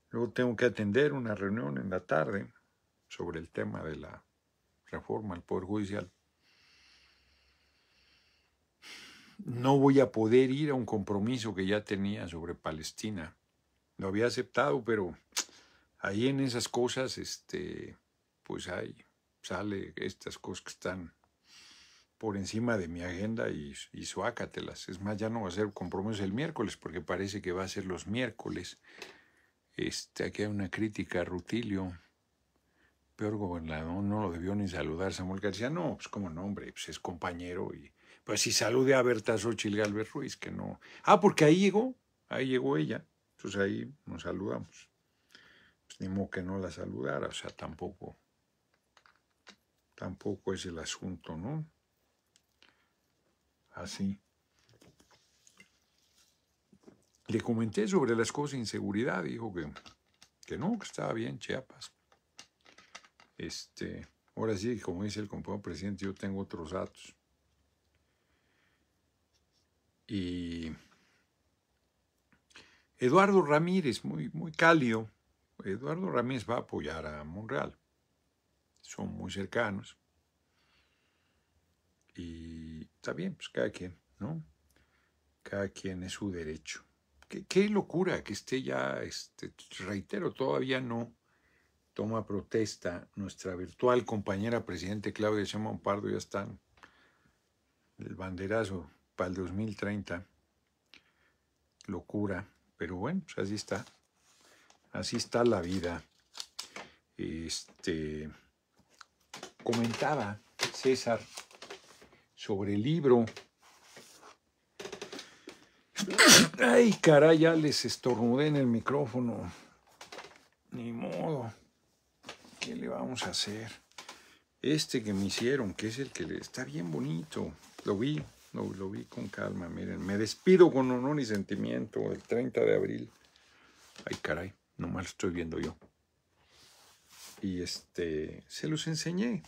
Luego tengo que atender una reunión en la tarde sobre el tema de la reforma al Poder Judicial. No voy a poder ir a un compromiso que ya tenía sobre Palestina. Lo había aceptado, pero ahí en esas cosas, este, pues ahí sale estas cosas que están por encima de mi agenda y, suácatelas. Es más, ya no va a ser compromiso el miércoles, porque parece que va a ser los miércoles. Este, aquí hay una crítica a Rutilio. Peor gobernador, no lo debió ni saludar Samuel García. No, pues como no, hombre, pues es compañero. y Pues si salude a Berta Xochitl Galvez Ruiz, que no. Ah, porque ahí llegó, ahí llegó ella. Entonces ahí nos saludamos. Pues ni modo que no la saludara, o sea, tampoco. Tampoco es el asunto, ¿no? así. Le comenté sobre las cosas de inseguridad, dijo que, que no, que estaba bien Chiapas. Este, ahora sí, como dice el compañero presidente, yo tengo otros datos. Y Eduardo Ramírez, muy, muy cálido, Eduardo Ramírez va a apoyar a Monreal. Son muy cercanos. Y está bien, pues cada quien, ¿no? Cada quien es su derecho. Qué, locura que esté ya, este, reitero, todavía no toma protesta nuestra virtual compañera presidente Claudia Sheinbaum Pardo, ya está el banderazo para el 2030. Locura, pero bueno, pues así está. Así está la vida. Este comentaba César sobre el libro. Ay, caray, ya les estornudé en el micrófono. Ni modo. ¿Qué le vamos a hacer? Este que me hicieron, que es el que está bien bonito. Lo vi, lo, lo vi con calma, miren. Me despido con honor y sentimiento el 30 de abril. Ay, caray, nomás lo estoy viendo yo. Y este, se los enseñé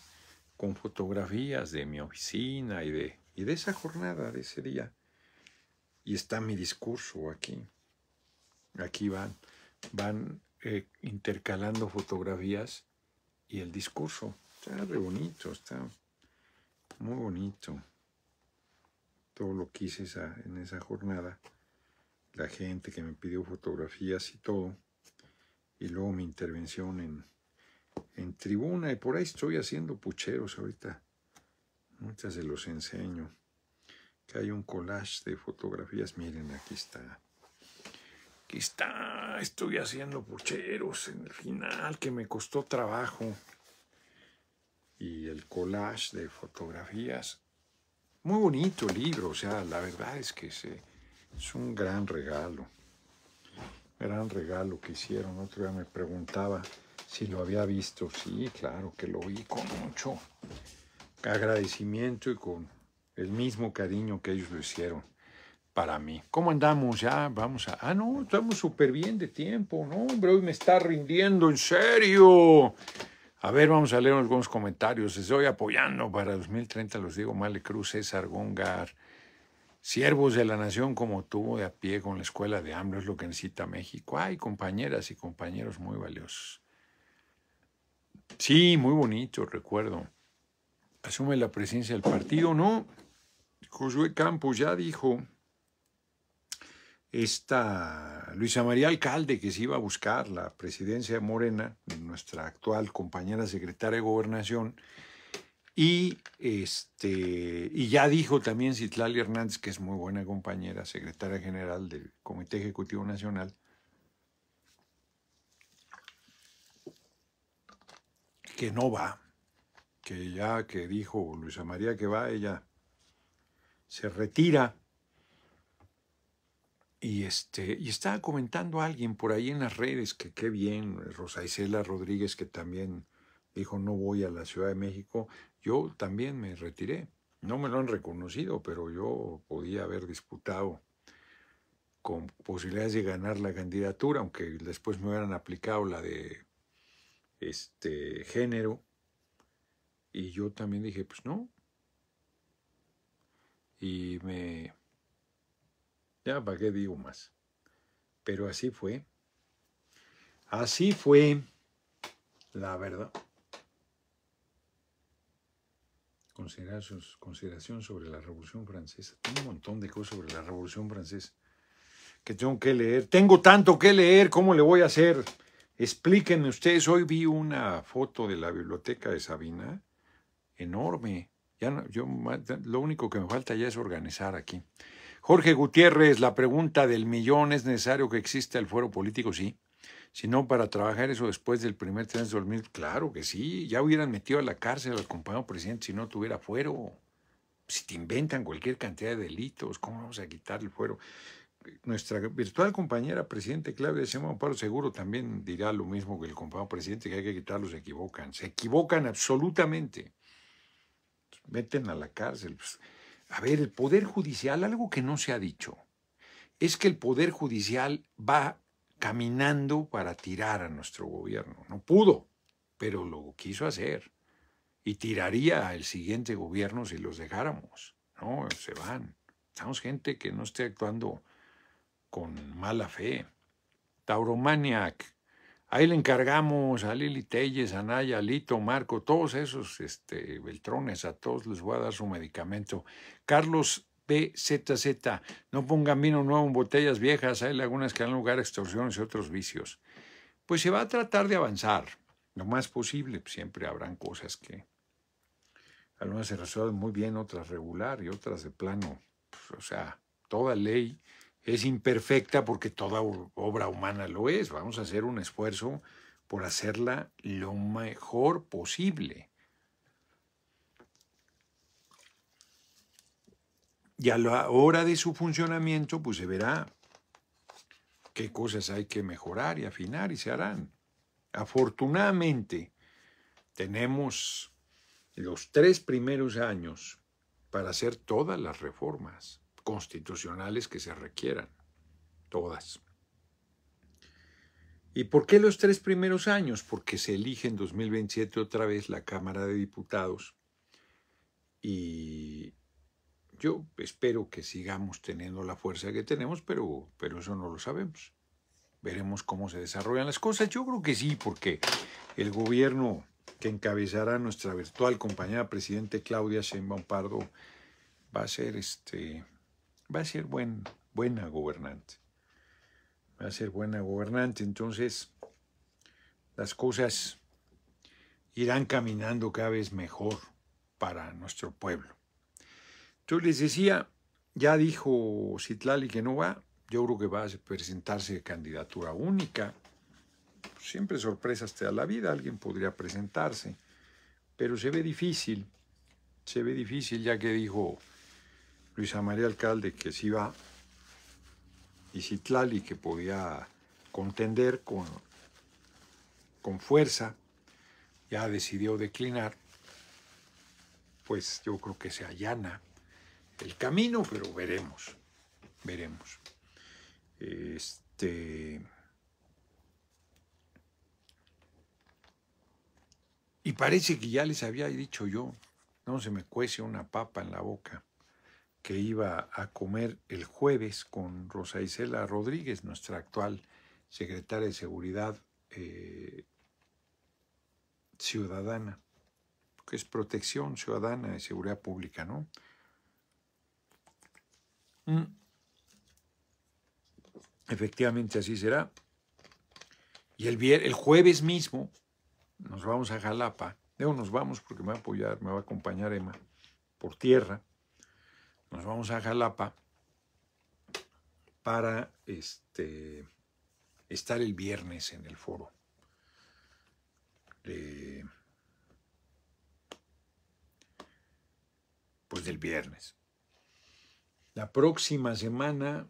con fotografías de mi oficina y de, y de esa jornada, de ese día. Y está mi discurso aquí. Aquí van, van eh, intercalando fotografías y el discurso. Está re bonito, está muy bonito. Todo lo que hice en esa jornada. La gente que me pidió fotografías y todo. Y luego mi intervención en, en tribuna y por ahí estoy haciendo pucheros ahorita. muchas se los enseño. Que hay un collage de fotografías. Miren, aquí está. Aquí está. Estoy haciendo pucheros en el final que me costó trabajo. Y el collage de fotografías. Muy bonito el libro. O sea, la verdad es que es un gran regalo. Gran regalo que hicieron. Otro día me preguntaba si lo había visto. Sí, claro que lo vi con mucho agradecimiento y con el mismo cariño que ellos lo hicieron para mí. ¿Cómo andamos ya? Vamos a... Ah, no, estamos súper bien de tiempo, ¿no? Hombre, hoy me está rindiendo, en serio. A ver, vamos a leer algunos comentarios. Estoy apoyando para 2030, los digo, Male Cruz, César Gongar. Siervos de la nación como tú, de a pie con la escuela de Hambre, es lo que necesita México. Ay, compañeras y compañeros muy valiosos. Sí, muy bonito, recuerdo. Asume la presencia del partido, ¿no? Josué Campos ya dijo, esta Luisa María Alcalde que se iba a buscar la presidencia de Morena, nuestra actual compañera secretaria de gobernación, y, este, y ya dijo también Citlali Hernández, que es muy buena compañera, secretaria general del Comité Ejecutivo Nacional, que no va, que ya que dijo Luisa María que va, ella se retira y, este, y estaba comentando a alguien por ahí en las redes que qué bien, Rosa Isela Rodríguez, que también dijo no voy a la Ciudad de México, yo también me retiré. No me lo han reconocido, pero yo podía haber disputado con posibilidades de ganar la candidatura, aunque después me hubieran aplicado la de este género. Y yo también dije, pues no. Y me... Ya, ¿para qué digo más? Pero así fue. Así fue, la verdad. consideración sobre la Revolución Francesa. Tengo un montón de cosas sobre la Revolución Francesa que tengo que leer. Tengo tanto que leer, ¿cómo le voy a hacer? Explíquenme ustedes, hoy vi una foto de la biblioteca de Sabina, enorme. Ya yo, lo único que me falta ya es organizar aquí. Jorge Gutiérrez, la pregunta del millón, ¿es necesario que exista el fuero político? Sí. Si no, para trabajar eso después del primer tren de 2000, claro que sí. Ya hubieran metido a la cárcel al compañero presidente si no tuviera fuero. Si te inventan cualquier cantidad de delitos, ¿cómo vamos a quitar el fuero? nuestra virtual compañera presidente Claudia de Paro seguro también dirá lo mismo que el compañero presidente, que hay que quitarlos, se equivocan, se equivocan absolutamente. Meten a la cárcel. Pues, a ver, el Poder Judicial, algo que no se ha dicho, es que el Poder Judicial va caminando para tirar a nuestro gobierno. No pudo, pero lo quiso hacer. Y tiraría al siguiente gobierno si los dejáramos. No, se van. Estamos gente que no esté actuando con mala fe. Tauromaniac. Ahí le encargamos a Lili Telles, a Naya, a Lito, Marco, todos esos este, Beltrones, a todos les voy a dar su medicamento. Carlos BZZ. No pongan vino nuevo en botellas viejas, hay lagunas que dan lugar a extorsiones y otros vicios. Pues se va a tratar de avanzar lo más posible. Siempre habrán cosas que algunas se resuelven muy bien, otras regular y otras de plano. Pues, o sea, toda ley es imperfecta porque toda obra humana lo es. Vamos a hacer un esfuerzo por hacerla lo mejor posible. Y a la hora de su funcionamiento, pues se verá qué cosas hay que mejorar y afinar y se harán. Afortunadamente, tenemos los tres primeros años para hacer todas las reformas constitucionales que se requieran, todas. ¿Y por qué los tres primeros años? Porque se elige en 2027 otra vez la Cámara de Diputados y yo espero que sigamos teniendo la fuerza que tenemos, pero, pero eso no lo sabemos. Veremos cómo se desarrollan las cosas. Yo creo que sí, porque el gobierno que encabezará nuestra virtual compañera presidente Claudia Sheinbaum Pardo va a ser este va a ser buena gobernante. Va a ser buena gobernante. Entonces, las cosas irán caminando cada vez mejor para nuestro pueblo. Yo les decía, ya dijo Citlali que no va, yo creo que va a presentarse candidatura única. Siempre sorpresas te da la vida, alguien podría presentarse, pero se ve difícil, se ve difícil ya que dijo Luisa María Alcalde, que sí va, y Citlali, que podía contender con, con fuerza, ya decidió declinar, pues yo creo que se allana el camino, pero veremos, veremos. Este. Y parece que ya les había dicho yo, no se me cuece una papa en la boca que iba a comer el jueves con Rosa Isela Rodríguez, nuestra actual secretaria de Seguridad eh, Ciudadana, que es protección ciudadana de seguridad pública, ¿no? Mm. Efectivamente así será. Y el, jueves mismo nos vamos a Jalapa. No nos vamos porque me va a apoyar, me va a acompañar Emma por tierra nos vamos a Jalapa para este, estar el viernes en el foro. pues del viernes. La próxima semana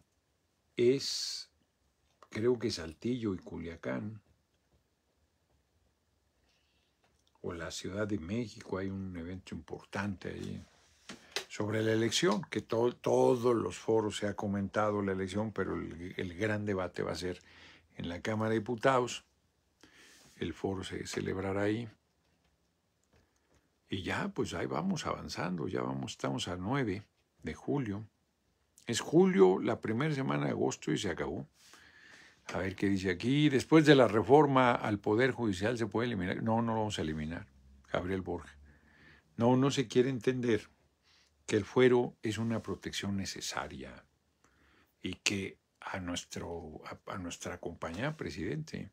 es, creo que Saltillo y Culiacán, o la Ciudad de México, hay un evento importante ahí sobre la elección, que todos los foros se ha comentado la elección, pero el, gran debate va a ser en la Cámara de Diputados. El foro se celebrará ahí. Y ya, pues ahí vamos avanzando, ya vamos, estamos a 9 de julio. Es julio, la primera semana de agosto y se acabó. A ver qué dice aquí. Después de la reforma al Poder Judicial se puede eliminar. No, no lo vamos a eliminar. Gabriel Borges. No, no se quiere entender que el fuero es una protección necesaria y que a, nuestro, a, nuestra compañía presidente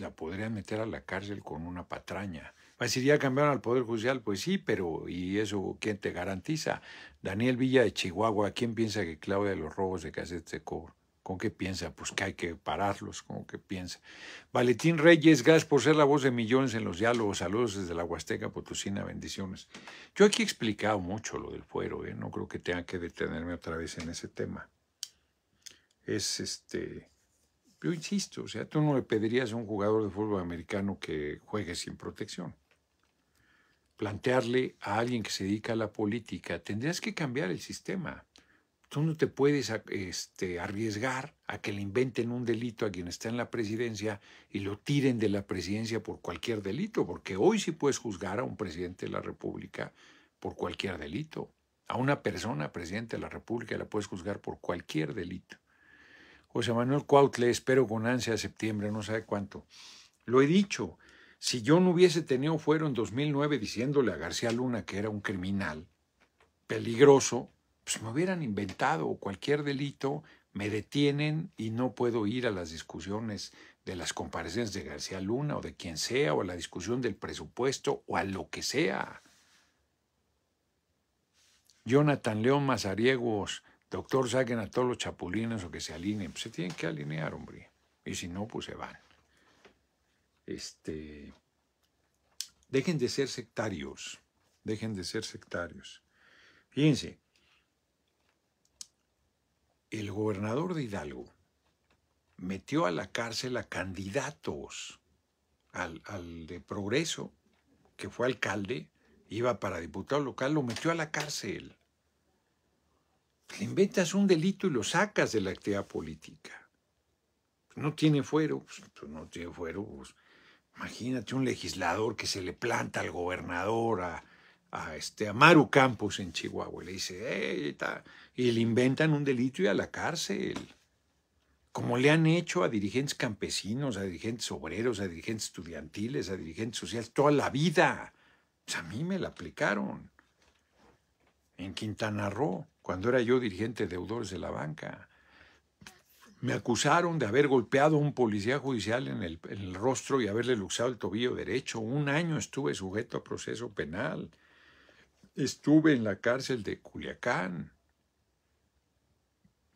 la podrían meter a la cárcel con una patraña. Va pues, a ya al Poder Judicial, pues sí, pero ¿y eso quién te garantiza? Daniel Villa de Chihuahua, ¿quién piensa que Claudia de los robos de cassette se ¿Con qué piensa? Pues que hay que pararlos, ¿con qué piensa? Valentín Reyes, gracias por ser la voz de millones en los diálogos. Saludos desde la Huasteca Potosina, bendiciones. Yo aquí he explicado mucho lo del fuero, ¿eh? no creo que tenga que detenerme otra vez en ese tema. Es este. Yo insisto, o sea, tú no le pedirías a un jugador de fútbol americano que juegue sin protección. Plantearle a alguien que se dedica a la política, tendrías que cambiar el sistema Tú no te puedes este, arriesgar a que le inventen un delito a quien está en la presidencia y lo tiren de la presidencia por cualquier delito, porque hoy sí puedes juzgar a un presidente de la República por cualquier delito. A una persona, presidente de la República, la puedes juzgar por cualquier delito. José Manuel Cuautle, espero con ansia septiembre, no sabe cuánto. Lo he dicho, si yo no hubiese tenido fuero en 2009 diciéndole a García Luna que era un criminal peligroso, pues me hubieran inventado cualquier delito, me detienen y no puedo ir a las discusiones de las comparecencias de García Luna o de quien sea, o a la discusión del presupuesto o a lo que sea. Jonathan León Mazariegos, doctor, saquen a todos los chapulines o que se alineen. Pues, se tienen que alinear, hombre. Y si no, pues se van. Este, dejen de ser sectarios. Dejen de ser sectarios. Fíjense, el gobernador de Hidalgo metió a la cárcel a candidatos al, de Progreso, que fue alcalde, iba para diputado local, lo metió a la cárcel. Le inventas un delito y lo sacas de la actividad política. No tiene fuero, pues, no tiene fuero. Pues, imagínate un legislador que se le planta al gobernador, a, este, a Maru Campos en Chihuahua, y le dice, ¡eh! está, y le inventan un delito y a la cárcel. Como le han hecho a dirigentes campesinos, a dirigentes obreros, a dirigentes estudiantiles, a dirigentes sociales, toda la vida. Pues, a mí me la aplicaron. En Quintana Roo, cuando era yo dirigente de deudores de la banca. Me acusaron de haber golpeado a un policía judicial en el, en el rostro y haberle luxado el tobillo derecho. Un año estuve sujeto a proceso penal. Estuve en la cárcel de Culiacán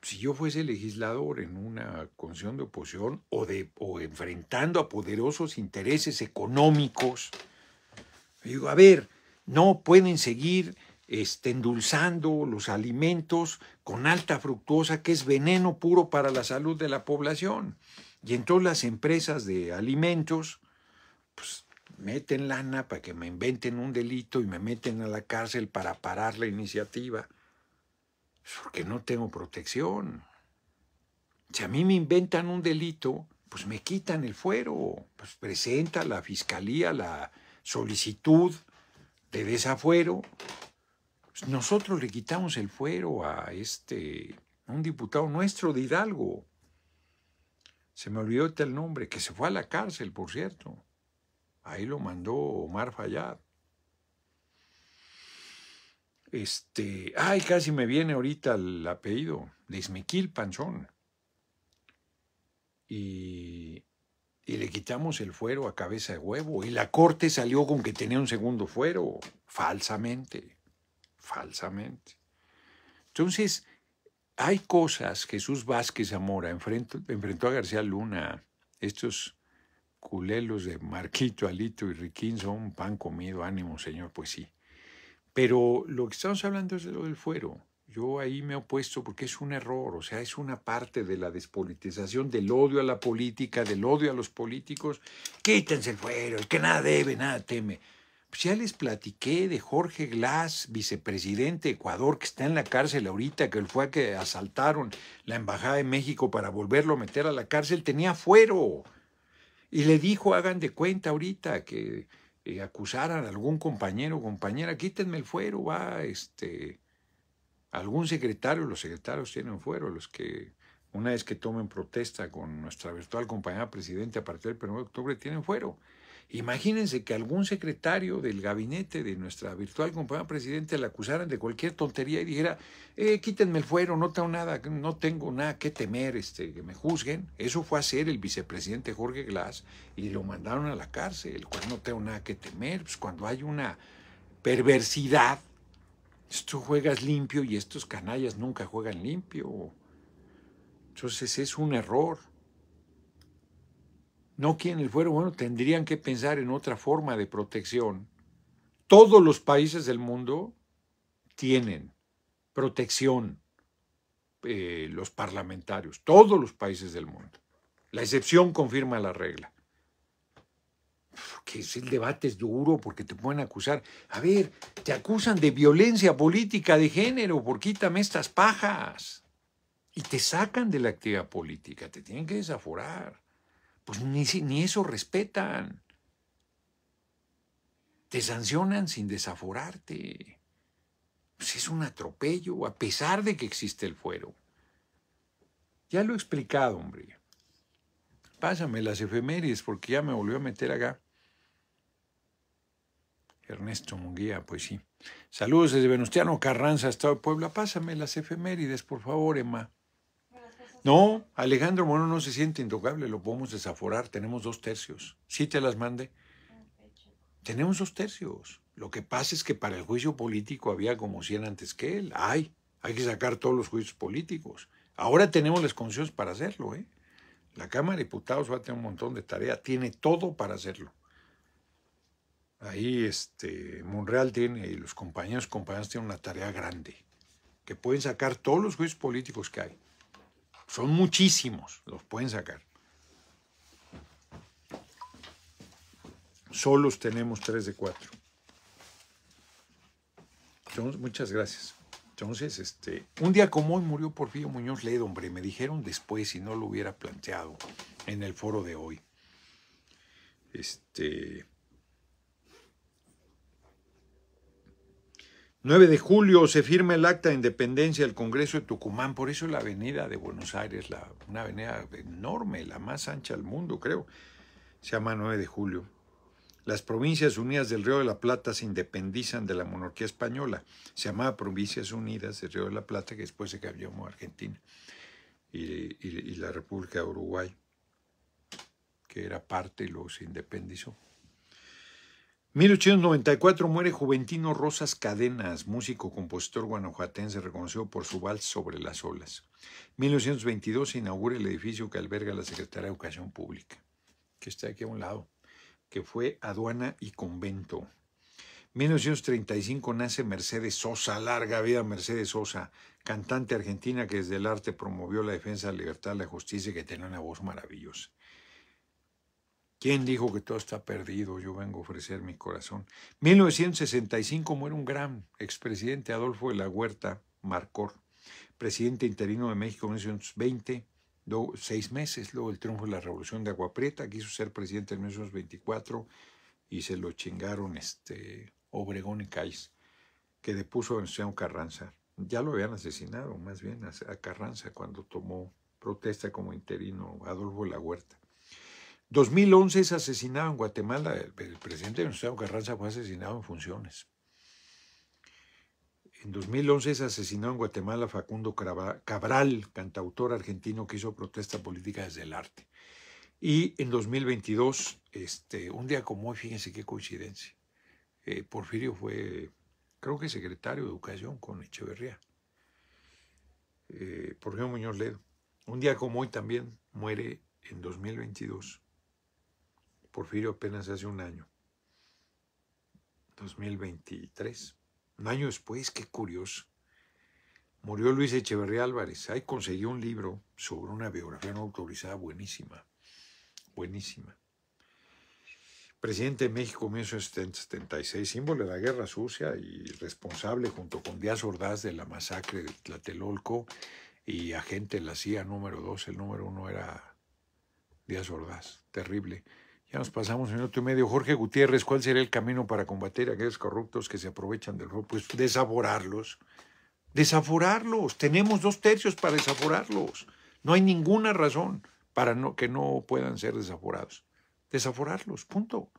si yo fuese legislador en una comisión de oposición o, de, enfrentando a poderosos intereses económicos, digo, a ver, no pueden seguir este, endulzando los alimentos con alta fructuosa, que es veneno puro para la salud de la población. Y entonces las empresas de alimentos, pues meten lana para que me inventen un delito y me meten a la cárcel para parar la iniciativa. Pues porque no tengo protección. Si a mí me inventan un delito, pues me quitan el fuero. Pues presenta la fiscalía la solicitud de desafuero. Pues nosotros le quitamos el fuero a este, un diputado nuestro de Hidalgo. Se me olvidó el nombre, que se fue a la cárcel, por cierto. Ahí lo mandó Omar Fayad. Este, ay, casi me viene ahorita el apellido, de Ismequil Panchón. Y, y le quitamos el fuero a cabeza de huevo. Y la corte salió con que tenía un segundo fuero, falsamente, falsamente. Entonces, hay cosas, Jesús Vázquez Zamora enfrentó, enfrentó a García Luna, estos culelos de Marquito, Alito y Riquín son pan comido, ánimo señor, pues sí. Pero lo que estamos hablando es de lo del fuero. Yo ahí me he opuesto porque es un error, o sea, es una parte de la despolitización, del odio a la política, del odio a los políticos. Quítense el fuero, el que nada debe, nada teme. Pues ya les platiqué de Jorge Glass, vicepresidente de Ecuador, que está en la cárcel ahorita, que fue a que asaltaron la Embajada de México para volverlo a meter a la cárcel, tenía fuero. Y le dijo, hagan de cuenta ahorita, que y eh, acusar a algún compañero o compañera, quítenme el fuero, va, este, algún secretario, los secretarios tienen fuero, los que una vez que tomen protesta con nuestra virtual compañera presidente a partir del 1 de octubre, tienen fuero. Imagínense que algún secretario del gabinete de nuestra virtual compañera presidenta la acusaran de cualquier tontería y dijera, eh, quítenme el fuero, no tengo nada, no tengo nada que temer, este, que me juzguen. Eso fue hacer el vicepresidente Jorge Glass y lo mandaron a la cárcel, el cual no tengo nada que temer. Pues cuando hay una perversidad, tú juegas limpio y estos canallas nunca juegan limpio. Entonces es un error no el fuero. bueno, tendrían que pensar en otra forma de protección. Todos los países del mundo tienen protección eh, los parlamentarios, todos los países del mundo. La excepción confirma la regla. Que el debate es duro porque te pueden acusar. A ver, te acusan de violencia política de género por quítame estas pajas. Y te sacan de la actividad política, te tienen que desaforar pues ni, eso respetan. Te sancionan sin desaforarte. Pues, es un atropello, a pesar de que existe el fuero. Ya lo he explicado, hombre. Pásame las efemérides porque ya me volvió a meter acá. Ernesto Munguía, pues sí. Saludos desde Venustiano Carranza, Estado de Puebla. Pásame las efemérides, por favor, Emma. No, Alejandro Moreno no se siente intocable, lo podemos desaforar, tenemos dos tercios. Si ¿Sí te las mande, tenemos dos tercios. Lo que pasa es que para el juicio político había como 100 antes que él. Hay, hay que sacar todos los juicios políticos. Ahora tenemos las condiciones para hacerlo. ¿eh? La Cámara de Diputados va a tener un montón de tarea, tiene todo para hacerlo. Ahí este, Monreal tiene y los compañeros compañeras tienen una tarea grande, que pueden sacar todos los juicios políticos que hay. Son muchísimos, los pueden sacar. Solos tenemos tres de cuatro. muchas gracias. Entonces, este, un día como hoy murió Porfirio Muñoz Ledo, hombre, me dijeron después si no lo hubiera planteado en el foro de hoy. Este, 9 de julio se firma el acta de independencia del Congreso de Tucumán, por eso la avenida de Buenos Aires, una avenida enorme, la más ancha del mundo, creo, se llama 9 de julio. Las provincias unidas del Río de la Plata se independizan de la monarquía española. Se llamaba Provincias Unidas del Río de la Plata, que después se cambió a Argentina y, la República de Uruguay, que era parte y los independizó. 1894 muere Juventino Rosas Cadenas, músico compositor guanajuatense reconocido por su vals sobre las olas. 1922 se inaugura el edificio que alberga la Secretaría de Educación Pública, que está aquí a un lado, que fue aduana y convento. 1935 nace Mercedes Sosa, larga vida Mercedes Sosa, cantante argentina que desde el arte promovió la defensa de la libertad, la justicia y que tiene una voz maravillosa. ¿Quién dijo que todo está perdido? Yo vengo a ofrecer mi corazón. 1965 muere un gran expresidente, Adolfo de la Huerta Marcor, presidente interino de México en 1920, seis meses, luego el triunfo de la Revolución de Agua Prieta, quiso ser presidente en 1924 y se lo chingaron este, Obregón y Calles, que depuso a Venustiano Carranza. Ya lo habían asesinado, más bien, a Carranza cuando tomó protesta como interino Adolfo de la Huerta. 2011 es asesinado en Guatemala, el, el presidente Venustiano Carranza fue asesinado en funciones. En 2011 es asesinado en Guatemala Facundo Cabral, cantautor argentino que hizo protesta política desde el arte. Y en 2022, este, un día como hoy, fíjense qué coincidencia, eh, Porfirio fue, creo que secretario de Educación con Echeverría. Eh, Porfirio Muñoz Ledo. Un día como hoy también muere en 2022 Porfirio apenas hace un año, 2023. Un año después, qué curioso. Murió Luis Echeverría Álvarez. Ahí conseguí un libro sobre una biografía no autorizada buenísima. Buenísima. Presidente de México 1976, símbolo de la guerra sucia y responsable junto con Díaz Ordaz de la masacre de Tlatelolco y agente de la CIA número 2. El número uno era Díaz Ordaz. Terrible. Ya nos pasamos un minuto y medio. Jorge Gutiérrez, ¿cuál sería el camino para combatir a aquellos corruptos que se aprovechan del robo? Pues desaforarlos. Desaforarlos. Tenemos dos tercios para desaforarlos. No hay ninguna razón para que no puedan ser desaforados. Desaforarlos, punto.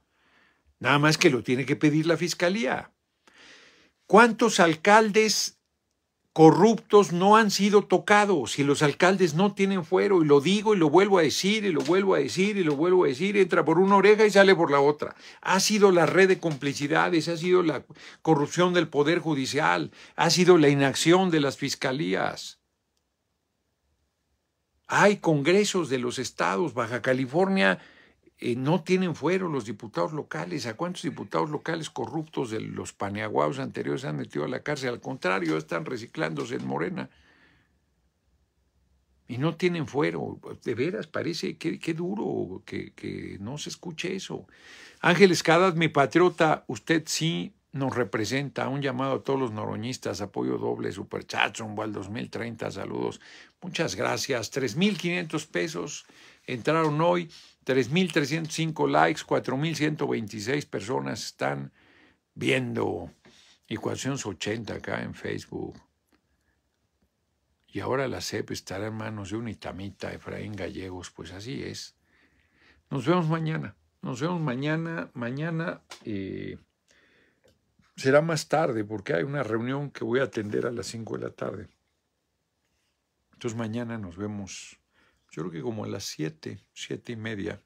Nada más que lo tiene que pedir la fiscalía. ¿Cuántos alcaldes corruptos no han sido tocados y los alcaldes no tienen fuero y lo digo y lo vuelvo a decir y lo vuelvo a decir y lo vuelvo a decir, entra por una oreja y sale por la otra. Ha sido la red de complicidades, ha sido la corrupción del poder judicial, ha sido la inacción de las fiscalías. Hay congresos de los estados, Baja California eh, no tienen fuero los diputados locales. ¿A cuántos diputados locales corruptos de los paneaguados anteriores han metido a la cárcel? Al contrario, están reciclándose en Morena. Y no tienen fuero. De veras, parece que, que duro que, no se escuche eso. Ángel Escadas, mi patriota, usted sí nos representa. Un llamado a todos los noroñistas, apoyo doble, superchat, al 2030, saludos. Muchas gracias. 3.500 pesos entraron hoy. 3.305 likes, 4.126 personas están viendo Ecuaciones 80 acá en Facebook. Y ahora la CEP estará en manos de un itamita, Efraín Gallegos, pues así es. Nos vemos mañana. Nos vemos mañana. Mañana será más tarde porque hay una reunión que voy a atender a las 5 de la tarde. Entonces mañana nos vemos yo creo que como a las siete, siete y media.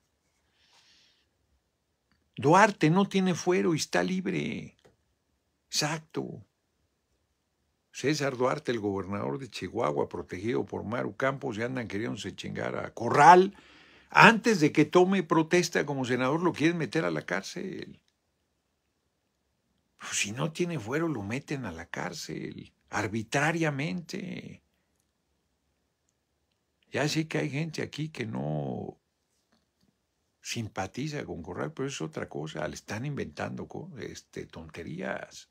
Duarte no tiene fuero y está libre. Exacto. César Duarte, el gobernador de Chihuahua, protegido por Maru Campos, ya andan queriéndose chingar a Corral. Antes de que tome protesta como senador, lo quieren meter a la cárcel. Pues si no tiene fuero, lo meten a la cárcel, arbitrariamente. Ya sé que hay gente aquí que no simpatiza con Corral, pero es otra cosa. Le están inventando este, tonterías.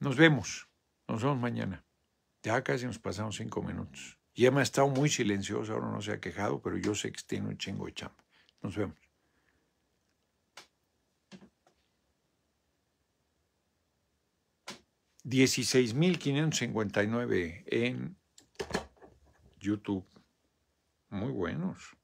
Nos vemos. Nos vemos mañana. Ya casi nos pasamos cinco minutos. Y Emma ha estado muy silenciosa, ahora no se ha quejado, pero yo sé que tiene un chingo de chamba. Nos vemos. 16.559 en YouTube. Muy buenos.